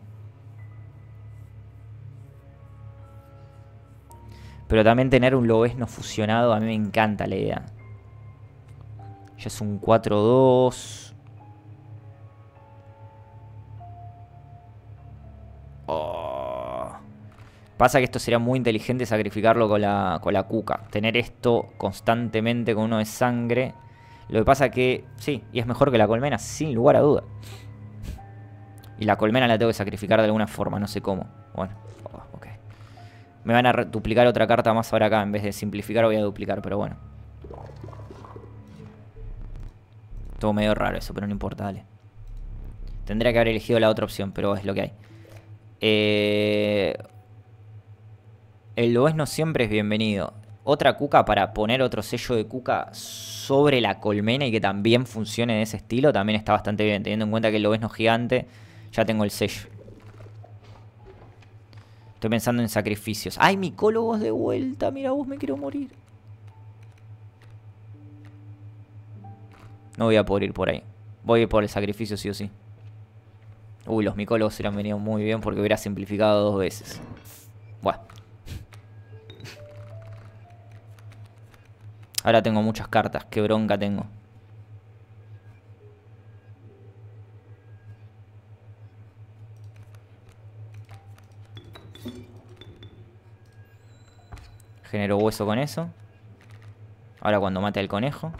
Pero también tener un lobesno fusionado, a mí me encanta la idea. Ya es un 4-2. Pasa que esto sería muy inteligente sacrificarlo con la, con la cuca. Tener esto constantemente con uno de sangre. Lo que pasa que, sí, y es mejor que la colmena, sin lugar a duda. Y la colmena la tengo que sacrificar de alguna forma, no sé cómo. Bueno, oh, ok. Me van a duplicar otra carta más ahora acá. En vez de simplificar voy a duplicar, pero bueno. Todo medio raro eso, pero no importa, dale. Tendría que haber elegido la otra opción, pero es lo que hay. Eh, el Loes no siempre es bienvenido. Otra cuca para poner otro sello de cuca sobre la colmena y que también funcione de ese estilo también está bastante bien. Teniendo en cuenta que el lo es gigante, ya tengo el sello. Estoy pensando en sacrificios. ¡Ay, micólogos de vuelta! Mira vos, me quiero morir. No voy a poder ir por ahí. Voy a ir por el sacrificio sí o sí. Uy, los micólogos hubieran venido muy bien porque hubiera simplificado dos veces. Bueno. Ahora tengo muchas cartas, qué bronca tengo. Genero hueso con eso. Ahora cuando mate al conejo.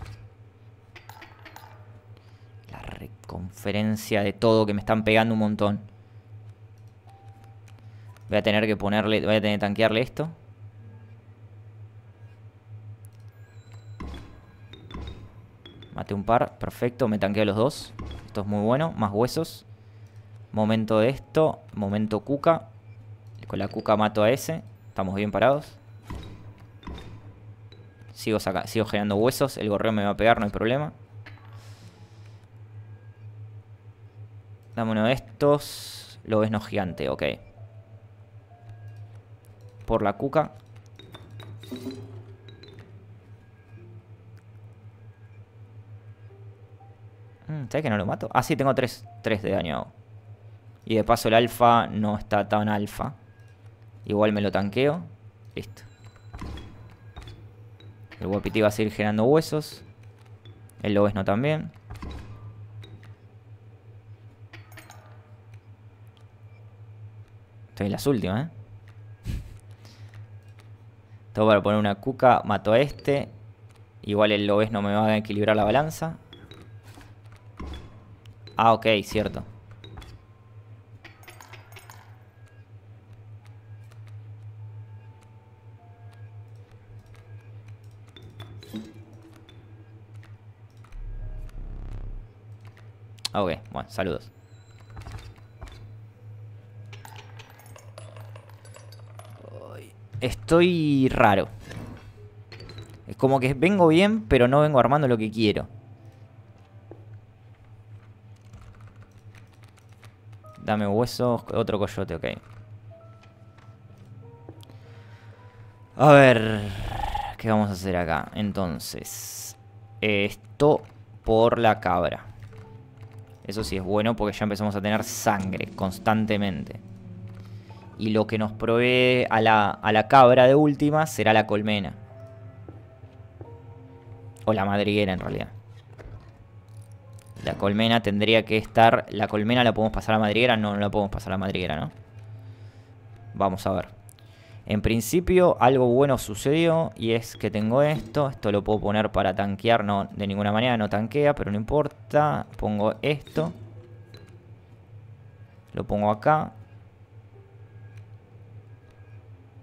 La reconferencia de todo que me están pegando un montón. Voy a tener que ponerle, voy a tener que tanquearle esto. Mate un par, perfecto, me tanqueo los dos. Esto es muy bueno, más huesos. Momento de esto, momento cuca. Con la cuca mato a ese, estamos bien parados. Sigo, saca sigo generando huesos, el gorreo me va a pegar, no hay problema. Dame uno de estos. Lo ves no gigante, ok. Por la cuca. Mm, ¿Sabes que no lo mato? Ah, sí, tengo 3, de daño. Y de paso el alfa no está tan alfa. Igual me lo tanqueo. Listo. El guapiti va a seguir generando huesos. El lobesno también. Estoy en las últimas, ¿eh? Todo para poner una cuca. Mato a este. Igual el lobesno me va a equilibrar la balanza. Ah, ok, cierto. Ok, bueno, saludos. Estoy raro. Es como que vengo bien, pero no vengo armando lo que quiero. Dame huesos. Otro coyote, ok. A ver... ¿Qué vamos a hacer acá? Entonces... Esto por la cabra. Eso sí es bueno porque ya empezamos a tener sangre constantemente. Y lo que nos provee a la, a la cabra de última será la colmena. O la madriguera en realidad. La colmena tendría que estar... La colmena la podemos pasar a madriguera. No, no la podemos pasar a madriguera, ¿no? Vamos a ver. En principio algo bueno sucedió y es que tengo esto. Esto lo puedo poner para tanquear. No, de ninguna manera no tanquea, pero no importa. Pongo esto. Lo pongo acá.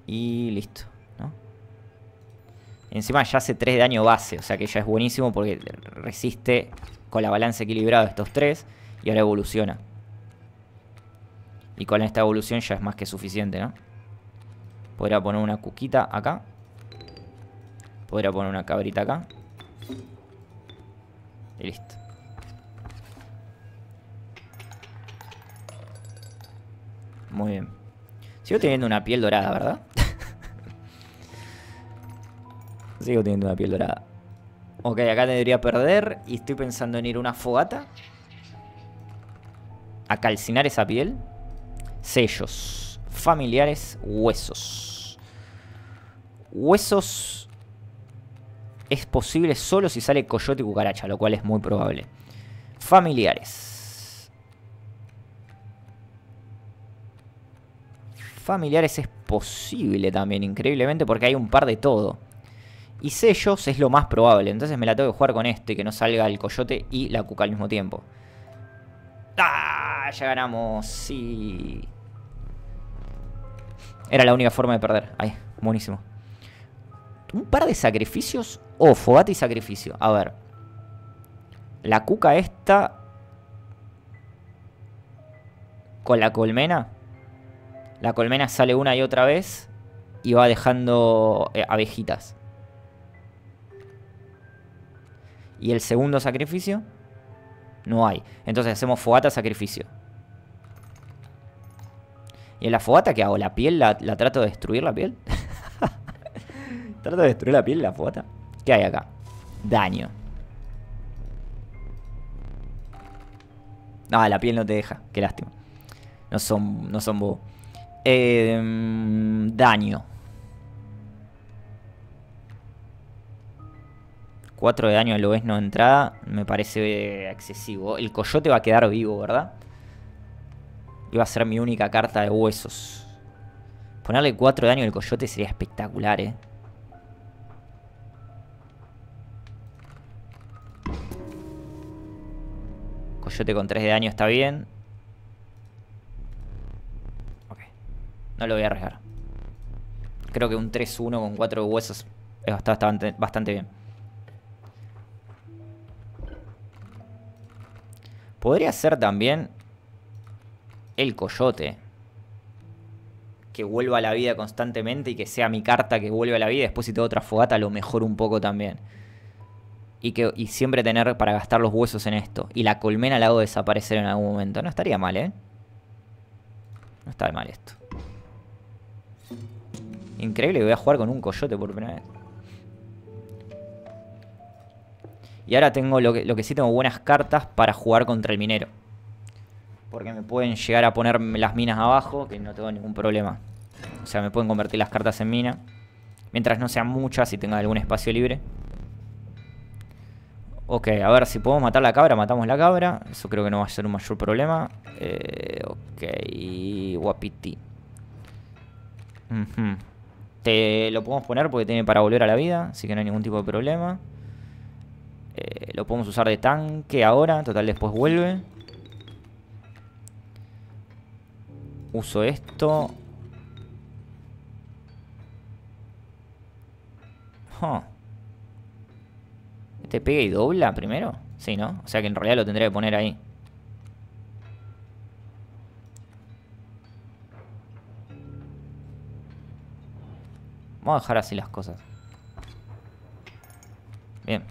Y listo. ¿no? Encima ya hace 3 de daño base. O sea que ya es buenísimo porque resiste con la balanza equilibrada de estos tres y ahora evoluciona. Y con esta evolución ya es más que suficiente, ¿no? Podría poner una cuquita acá. Podría poner una cabrita acá. Y listo. Muy bien. Sigo teniendo una piel dorada, ¿verdad? [laughs] Sigo teniendo una piel dorada. Ok, acá debería perder. Y estoy pensando en ir a una fogata. A calcinar esa piel. Sellos. Familiares. Huesos. Huesos. Es posible solo si sale coyote y cucaracha, lo cual es muy probable. Familiares. Familiares es posible también, increíblemente, porque hay un par de todo. Y sellos es lo más probable, entonces me la tengo que jugar con este que no salga el coyote y la cuca al mismo tiempo. ¡Ah! Ya ganamos, sí. Era la única forma de perder. Ahí, buenísimo. Un par de sacrificios. Oh, fogata y sacrificio. A ver. La cuca esta... Con la colmena. La colmena sale una y otra vez y va dejando eh, abejitas. y el segundo sacrificio no hay. Entonces hacemos fogata sacrificio. ¿Y en la fogata qué hago? ¿La piel? ¿La, trato de destruir la piel? [laughs] ¿Trato de destruir la piel la fogata? ¿Qué hay acá? Daño. Ah, la piel no te deja. Qué lástima. No son, no son em, daño. 4 de daño al Lobezno de entrada me parece excesivo. El coyote va a quedar vivo, ¿verdad? Y va a ser mi única carta de huesos. Ponerle 4 de daño al coyote sería espectacular, ¿eh? Coyote con 3 de daño está bien. Ok. No lo voy a arriesgar. Creo que un 3-1 con 4 de huesos está bastante bien. Podría ser también el coyote. Que vuelva a la vida constantemente y que sea mi carta que vuelva a la vida. Después si tengo otra fogata lo mejor un poco también. Y, que, siempre tener para gastar los huesos en esto. Y la colmena la hago desaparecer en algún momento. No estaría mal, ¿eh? No está mal esto. Increíble voy a jugar con un coyote por primera vez. Y ahora tengo lo que, sí tengo buenas cartas para jugar contra el minero. Porque me pueden llegar a poner las minas abajo, que no tengo ningún problema. O sea, me pueden convertir las cartas en mina. Mientras no sean muchas y tenga algún espacio libre. Ok, a ver, si podemos matar la cabra, matamos la cabra. Eso creo que no va a ser un mayor problema. Eh, ok, guapiti. Te lo podemos poner porque tiene para volver a la vida, así que no hay ningún tipo de problema. Eh, lo podemos usar de tanque ahora. Total, después vuelve. Uso esto. ¿Este pega y dobla primero? Sí, ¿no? O sea que en realidad lo tendría que poner ahí. Vamos a dejar así las cosas. Bien.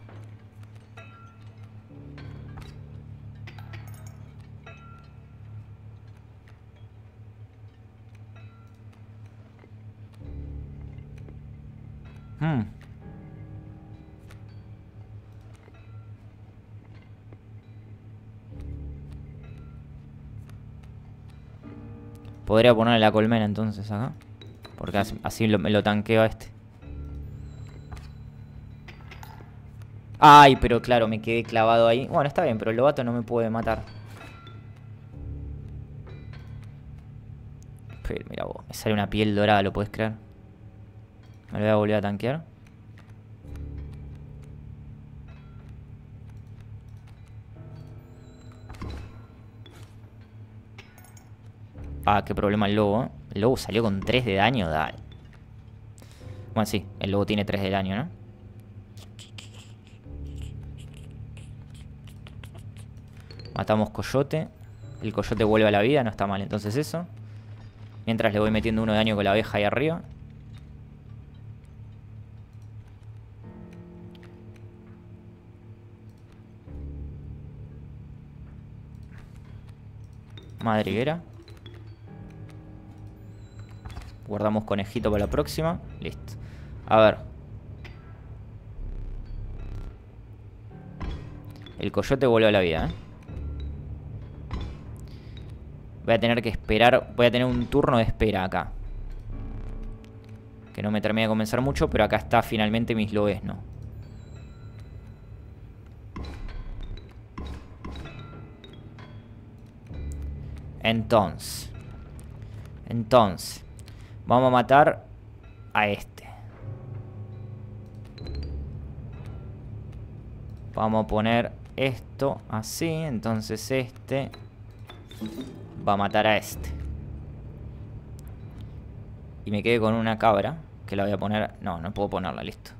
Hmm. Podría ponerle la colmena entonces acá. Porque así me lo tanqueo a este. Ay, pero claro, me quedé clavado ahí. Bueno, está bien, pero el lobato no me puede matar. Pero mira vos, me sale una piel dorada, ¿lo puedes creer? Me lo voy a volver a tanquear. Ah, qué problema el lobo, El lobo salió con 3 de daño, dale. Bueno, sí, el lobo tiene 3 de daño, ¿no? Matamos coyote. El coyote vuelve a la vida, no está mal entonces eso. Mientras le voy metiendo uno de daño con la abeja ahí arriba. madriguera. Guardamos conejito para la próxima. Listo. A ver. El coyote volvió a la vida, ¿eh? Voy a tener que esperar... Voy a tener un turno de espera acá. Que no me termine de comenzar mucho, pero acá está finalmente mis lobes ¿no? Entonces. Entonces. Vamos a matar a este. Vamos a poner esto así. Entonces este va a matar a este. Y me quedé con una cabra. Que la voy a poner... No, no puedo ponerla, listo.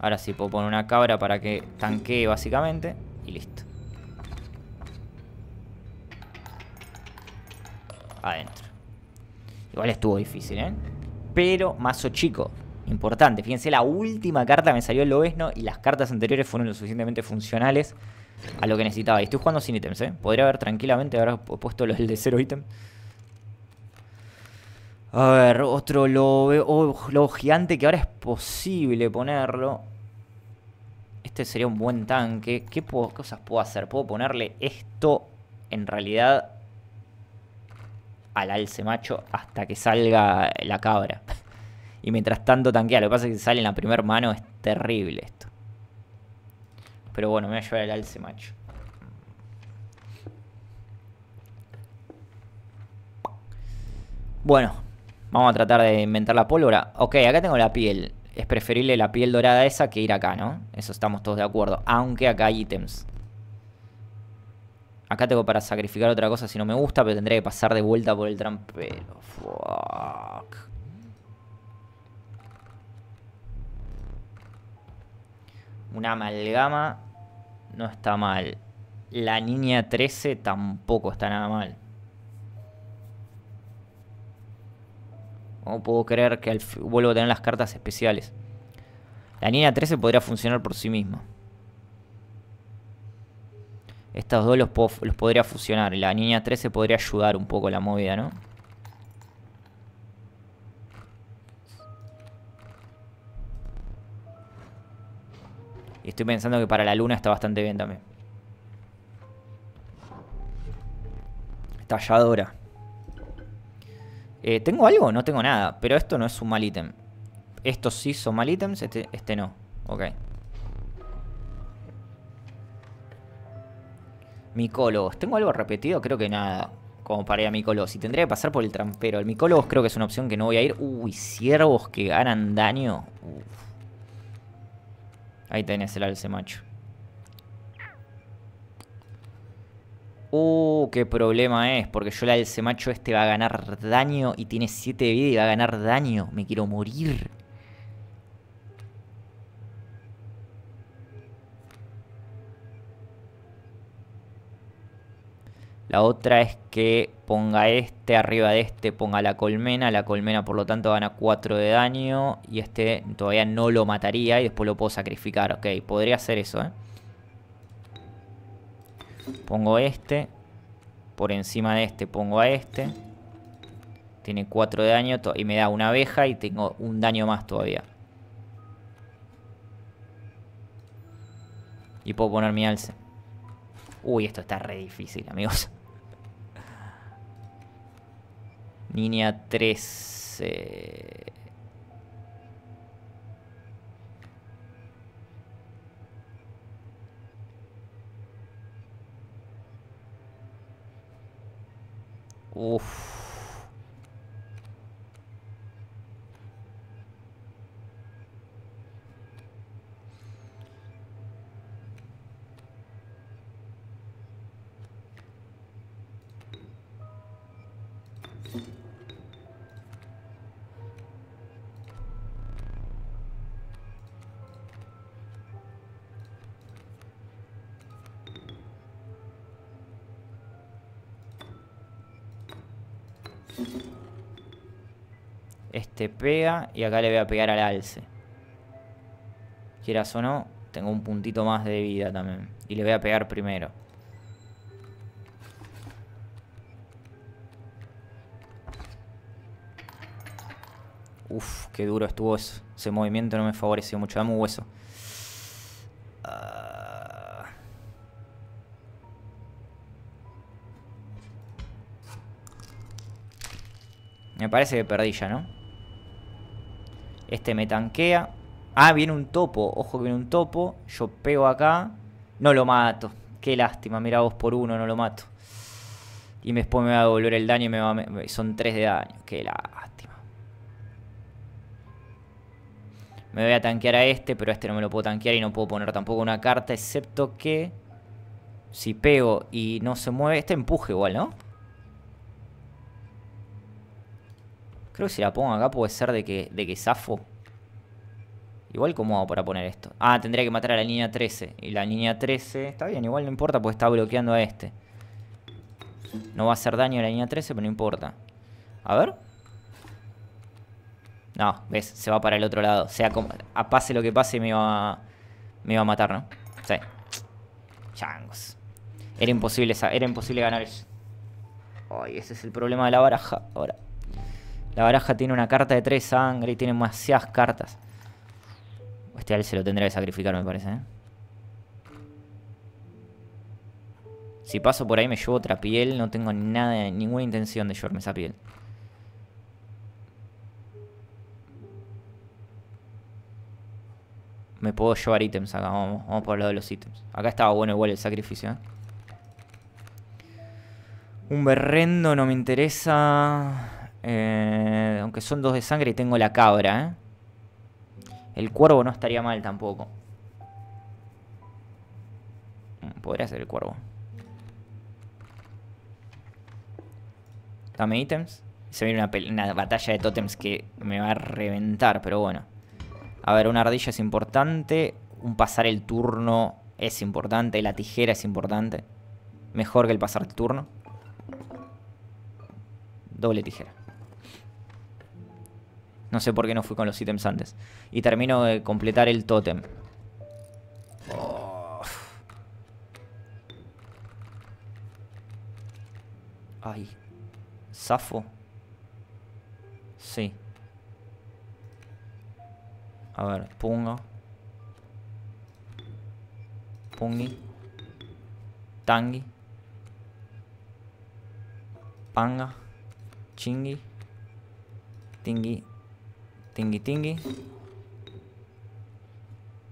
Ahora sí, puedo poner una cabra para que tanquee básicamente. Y listo. Adentro. Igual estuvo difícil, ¿eh? Pero mazo chico. Importante. Fíjense, la última carta me salió el lobesno y las cartas anteriores fueron lo suficientemente funcionales a lo que necesitaba. Y estoy jugando sin ítems, ¿eh? Podría haber tranquilamente ahora puesto los de cero ítems. A ver, otro lobo, gigante que ahora es posible ponerlo. Este sería un buen tanque. ¿Qué cosas puedo hacer? Puedo ponerle esto en realidad al alce macho hasta que salga la cabra. [laughs] Y mientras tanto tanquea. Lo que pasa es que sale en la primera mano. Es terrible esto. Pero bueno, me voy a llevar al alce macho. Bueno, Vamos a tratar de inventar la pólvora. Ok, acá tengo la piel. Es preferible la piel dorada esa que ir acá, ¿no? Eso estamos todos de acuerdo. Aunque acá hay ítems. Acá tengo para sacrificar otra cosa si no me gusta, pero tendré que pasar de vuelta por el trampero. Fuck. Una amalgama no está mal. La niña 13 tampoco está nada mal. No puedo creer que al vuelvo a tener las cartas especiales? La niña 13 podría funcionar por sí misma. Estas dos los, podría fusionar. La niña 13 podría ayudar un poco la movida, ¿no? Y estoy pensando que para la luna está bastante bien también. Talladora. Eh, ¿Tengo algo? No tengo nada. Pero esto no es un mal ítem. Estos sí son mal ítems, este, este no. Ok. Micólogos. ¿Tengo algo repetido? Creo que nada. Como para ir a micólogos. Y tendría que pasar por el trampero. El micólogos creo que es una opción que no voy a ir. Uy, ciervos que ganan daño. Ahí tenés el alce, macho. Uh, qué problema es, porque yo la del semacho este va a ganar daño y tiene 7 de vida y va a ganar daño. Me quiero morir. La otra es que ponga este arriba de este, ponga la colmena. La colmena por lo tanto gana 4 de daño y este todavía no lo mataría y después lo puedo sacrificar. Ok, podría hacer eso, ¿eh? Pongo este. Por encima de este pongo a este. Tiene 4 de daño y me da una abeja y tengo un daño más todavía. Y puedo poner mi alce. Uy, esto está re difícil, amigos. [laughs] Niña 13. Oof. te pega y acá le voy a pegar al alce. Quieras o no, tengo un puntito más de vida también. Y le voy a pegar primero. Uff, qué duro estuvo eso. Ese movimiento no me favoreció mucho. Dame un hueso. Ah. Me parece que perdí ya, ¿no? Este me tanquea. Ah, viene un topo. Ojo que viene un topo. Yo pego acá. No lo mato. Qué lástima. Mira vos por uno, no lo mato. Y después me va a devolver el daño y me va Son tres de daño. Qué lástima. Me voy a tanquear a este, pero este no me lo puedo tanquear y no puedo poner tampoco una carta, excepto que... Si pego y no se mueve... Este empuje igual, ¿no? Creo que si la pongo acá puede ser de que, de que zafo. Igual como hago para poner esto. Ah, tendría que matar a la niña 13. Y la niña 13... Está bien, igual no importa porque está bloqueando a este. No va a hacer daño a la línea 13, pero no importa. A ver. No, ves, se va para el otro lado. O sea, como, pase lo que pase me iba a, me iba a matar, ¿no? Sí. Changos. Era imposible, era imposible ganar eso. Ay, ese es el problema de la baraja ahora. La baraja tiene una carta de tres sangre y tiene demasiadas cartas. Este al se lo tendrá que sacrificar, me parece. ¿eh? Si paso por ahí me llevo otra piel. No tengo nada, ninguna intención de llevarme esa piel. Me puedo llevar ítems acá. Vamos, por de los ítems. Acá estaba bueno igual el sacrificio. ¿eh? Un berrendo no me interesa. Eh, aunque son dos de sangre y tengo la cabra, ¿eh? El cuervo no estaría mal tampoco. Mm, podría ser el cuervo. Dame ítems. Se viene una, batalla de tótems que me va a reventar, pero bueno. A ver, una ardilla es importante. Un pasar el turno es importante. La tijera es importante. Mejor que el pasar el turno. Doble tijera. No sé por qué no fui con los ítems antes. Y termino de completar el tótem. Oh. Ay. ¿Safo? Sí. A ver, pungo. Pungi. Tangi. Panga. Chingi. Tingi. Tingui, tingui.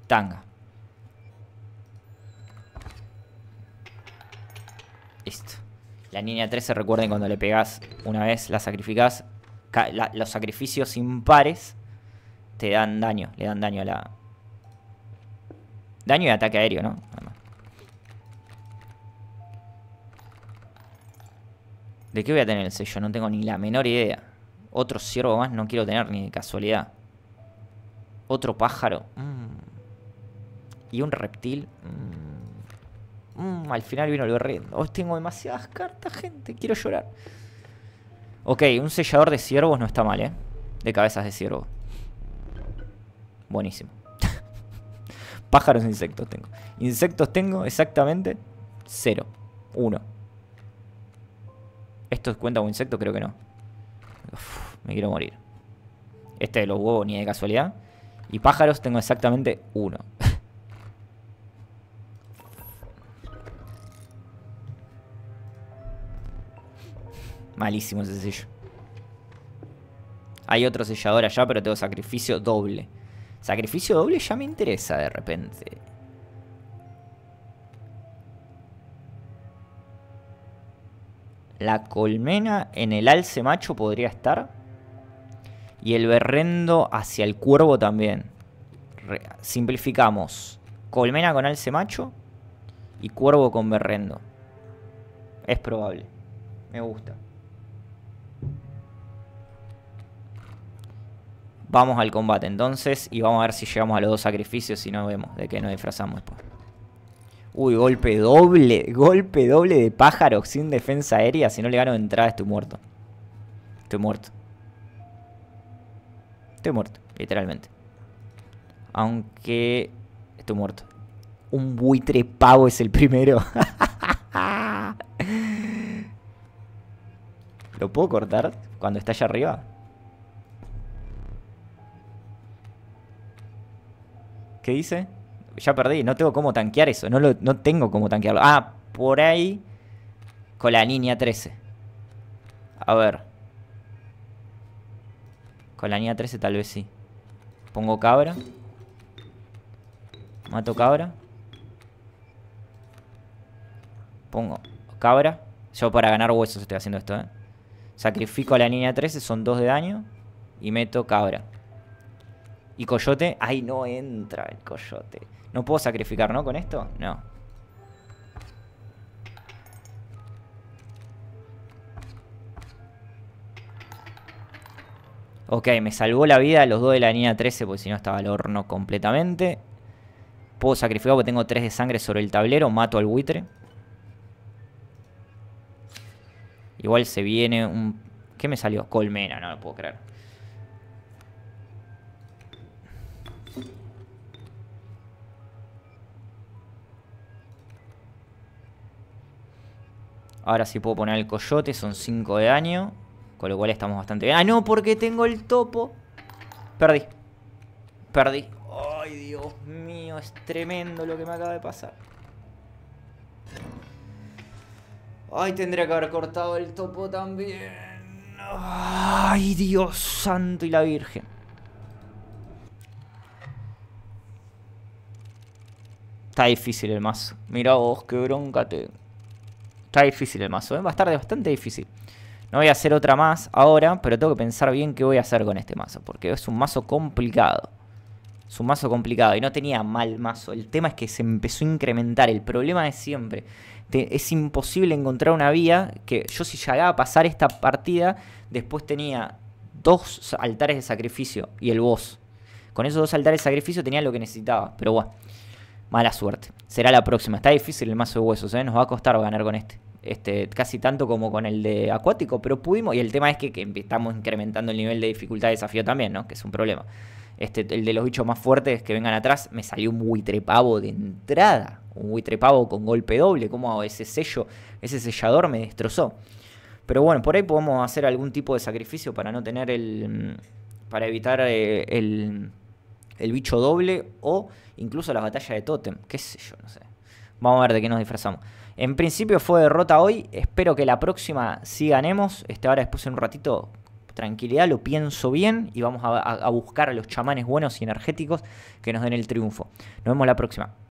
Tanga. Listo. La niña 13, recuerden cuando le pegás una vez, la sacrificás. los sacrificios impares te dan daño, le dan daño a la... Daño y ataque aéreo, ¿no? ¿De qué voy a tener el sello? No tengo ni la menor idea. Otro ciervo más no quiero tener ni casualidad. Otro pájaro. Mm. Y un reptil. Mm. Mm, al final vino el riendo. Hoy oh, tengo demasiadas cartas, gente. Quiero llorar. Ok, un sellador de ciervos no está mal, ¿eh? De cabezas de ciervo. Buenísimo. [laughs] Pájaros e insectos tengo. Insectos tengo exactamente cero. Uno. ¿Esto cuenta un insecto? Creo que no me quiero morir. Este de los huevos ni de casualidad. Y pájaros tengo exactamente uno. [laughs] Malísimo ese sello. Hay otro sellador allá, pero tengo sacrificio doble. Sacrificio doble ya me interesa de repente. La colmena en el alce macho podría estar. Y el berrendo hacia el cuervo también. simplificamos. Colmena con alce macho y cuervo con berrendo. Es probable. Me gusta. Vamos al combate entonces y vamos a ver si llegamos a los dos sacrificios. Si no, vemos de qué nos disfrazamos después. Uy, golpe doble, golpe doble de pájaro sin defensa aérea. Si no le gano entrada estoy muerto. Estoy muerto. Estoy muerto, literalmente. Aunque estoy muerto. Un buitre pavo es el primero. [laughs] ¿Lo puedo cortar cuando está allá arriba? ¿Qué dice? ya perdí, no tengo cómo tanquear eso, no, no tengo cómo tanquearlo. Ah, por ahí con la línea 13. A ver. Con la niña 13 tal vez sí. Pongo cabra. Mato cabra. Pongo cabra. Yo para ganar huesos estoy haciendo esto, ¿eh? Sacrifico a la niña 13, son dos de daño. Y meto cabra. Y Coyote, ay, no entra el Coyote. No puedo sacrificar, ¿no? Con esto, no. Ok, me salvó la vida los dos de la niña 13 porque si no estaba al horno completamente. Puedo sacrificar porque tengo 3 de sangre sobre el tablero. Mato al buitre. Igual se viene un... ¿Qué me salió? Colmena, no lo puedo creer. Ahora sí puedo poner el coyote, son 5 de daño. Con lo cual estamos bastante bien. ¡Ah, no! Porque tengo el topo. Perdí. Perdí. ¡Ay, Dios mío! Es tremendo lo que me acaba de pasar. ¡Ay, tendría que haber cortado el topo también! ¡Ay, Dios santo y la Virgen! Está difícil el mazo. Mira vos, qué bronca tengo difícil el mazo, ¿eh? va a estar bastante difícil. No voy a hacer otra más ahora, pero tengo que pensar bien qué voy a hacer con este mazo. Porque es un mazo complicado. Es un mazo complicado y no tenía mal mazo. El tema es que se empezó a incrementar. El problema es siempre. es imposible encontrar una vía que yo si llegaba a pasar esta partida, después tenía dos altares de sacrificio y el boss. Con esos dos altares de sacrificio tenía lo que necesitaba. Pero bueno, mala suerte. Será la próxima. Está difícil el mazo de huesos, ¿eh? Nos va a costar ganar con este. Este, casi tanto como con el de acuático, pero pudimos, y el tema es que, estamos incrementando el nivel de dificultad de desafío también, ¿no? Que es un problema. Este, el de los bichos más fuertes que vengan atrás, me salió un buitrepavo de entrada. Un buitrepavo con golpe doble, como ese sello, ese sellador me destrozó. Pero bueno, por ahí podemos hacer algún tipo de sacrificio para no tener el. Mm, para evitar eh, el, bicho doble o incluso la batalla de Totem. ¿Qué sé yo? No sé. Vamos a ver de qué nos disfrazamos. En principio fue derrota hoy, espero que la próxima sí ganemos. Este, ahora después en un ratito, tranquilidad, lo pienso bien y vamos a, a buscar a los chamanes buenos y energéticos que nos den el triunfo. Nos vemos la próxima.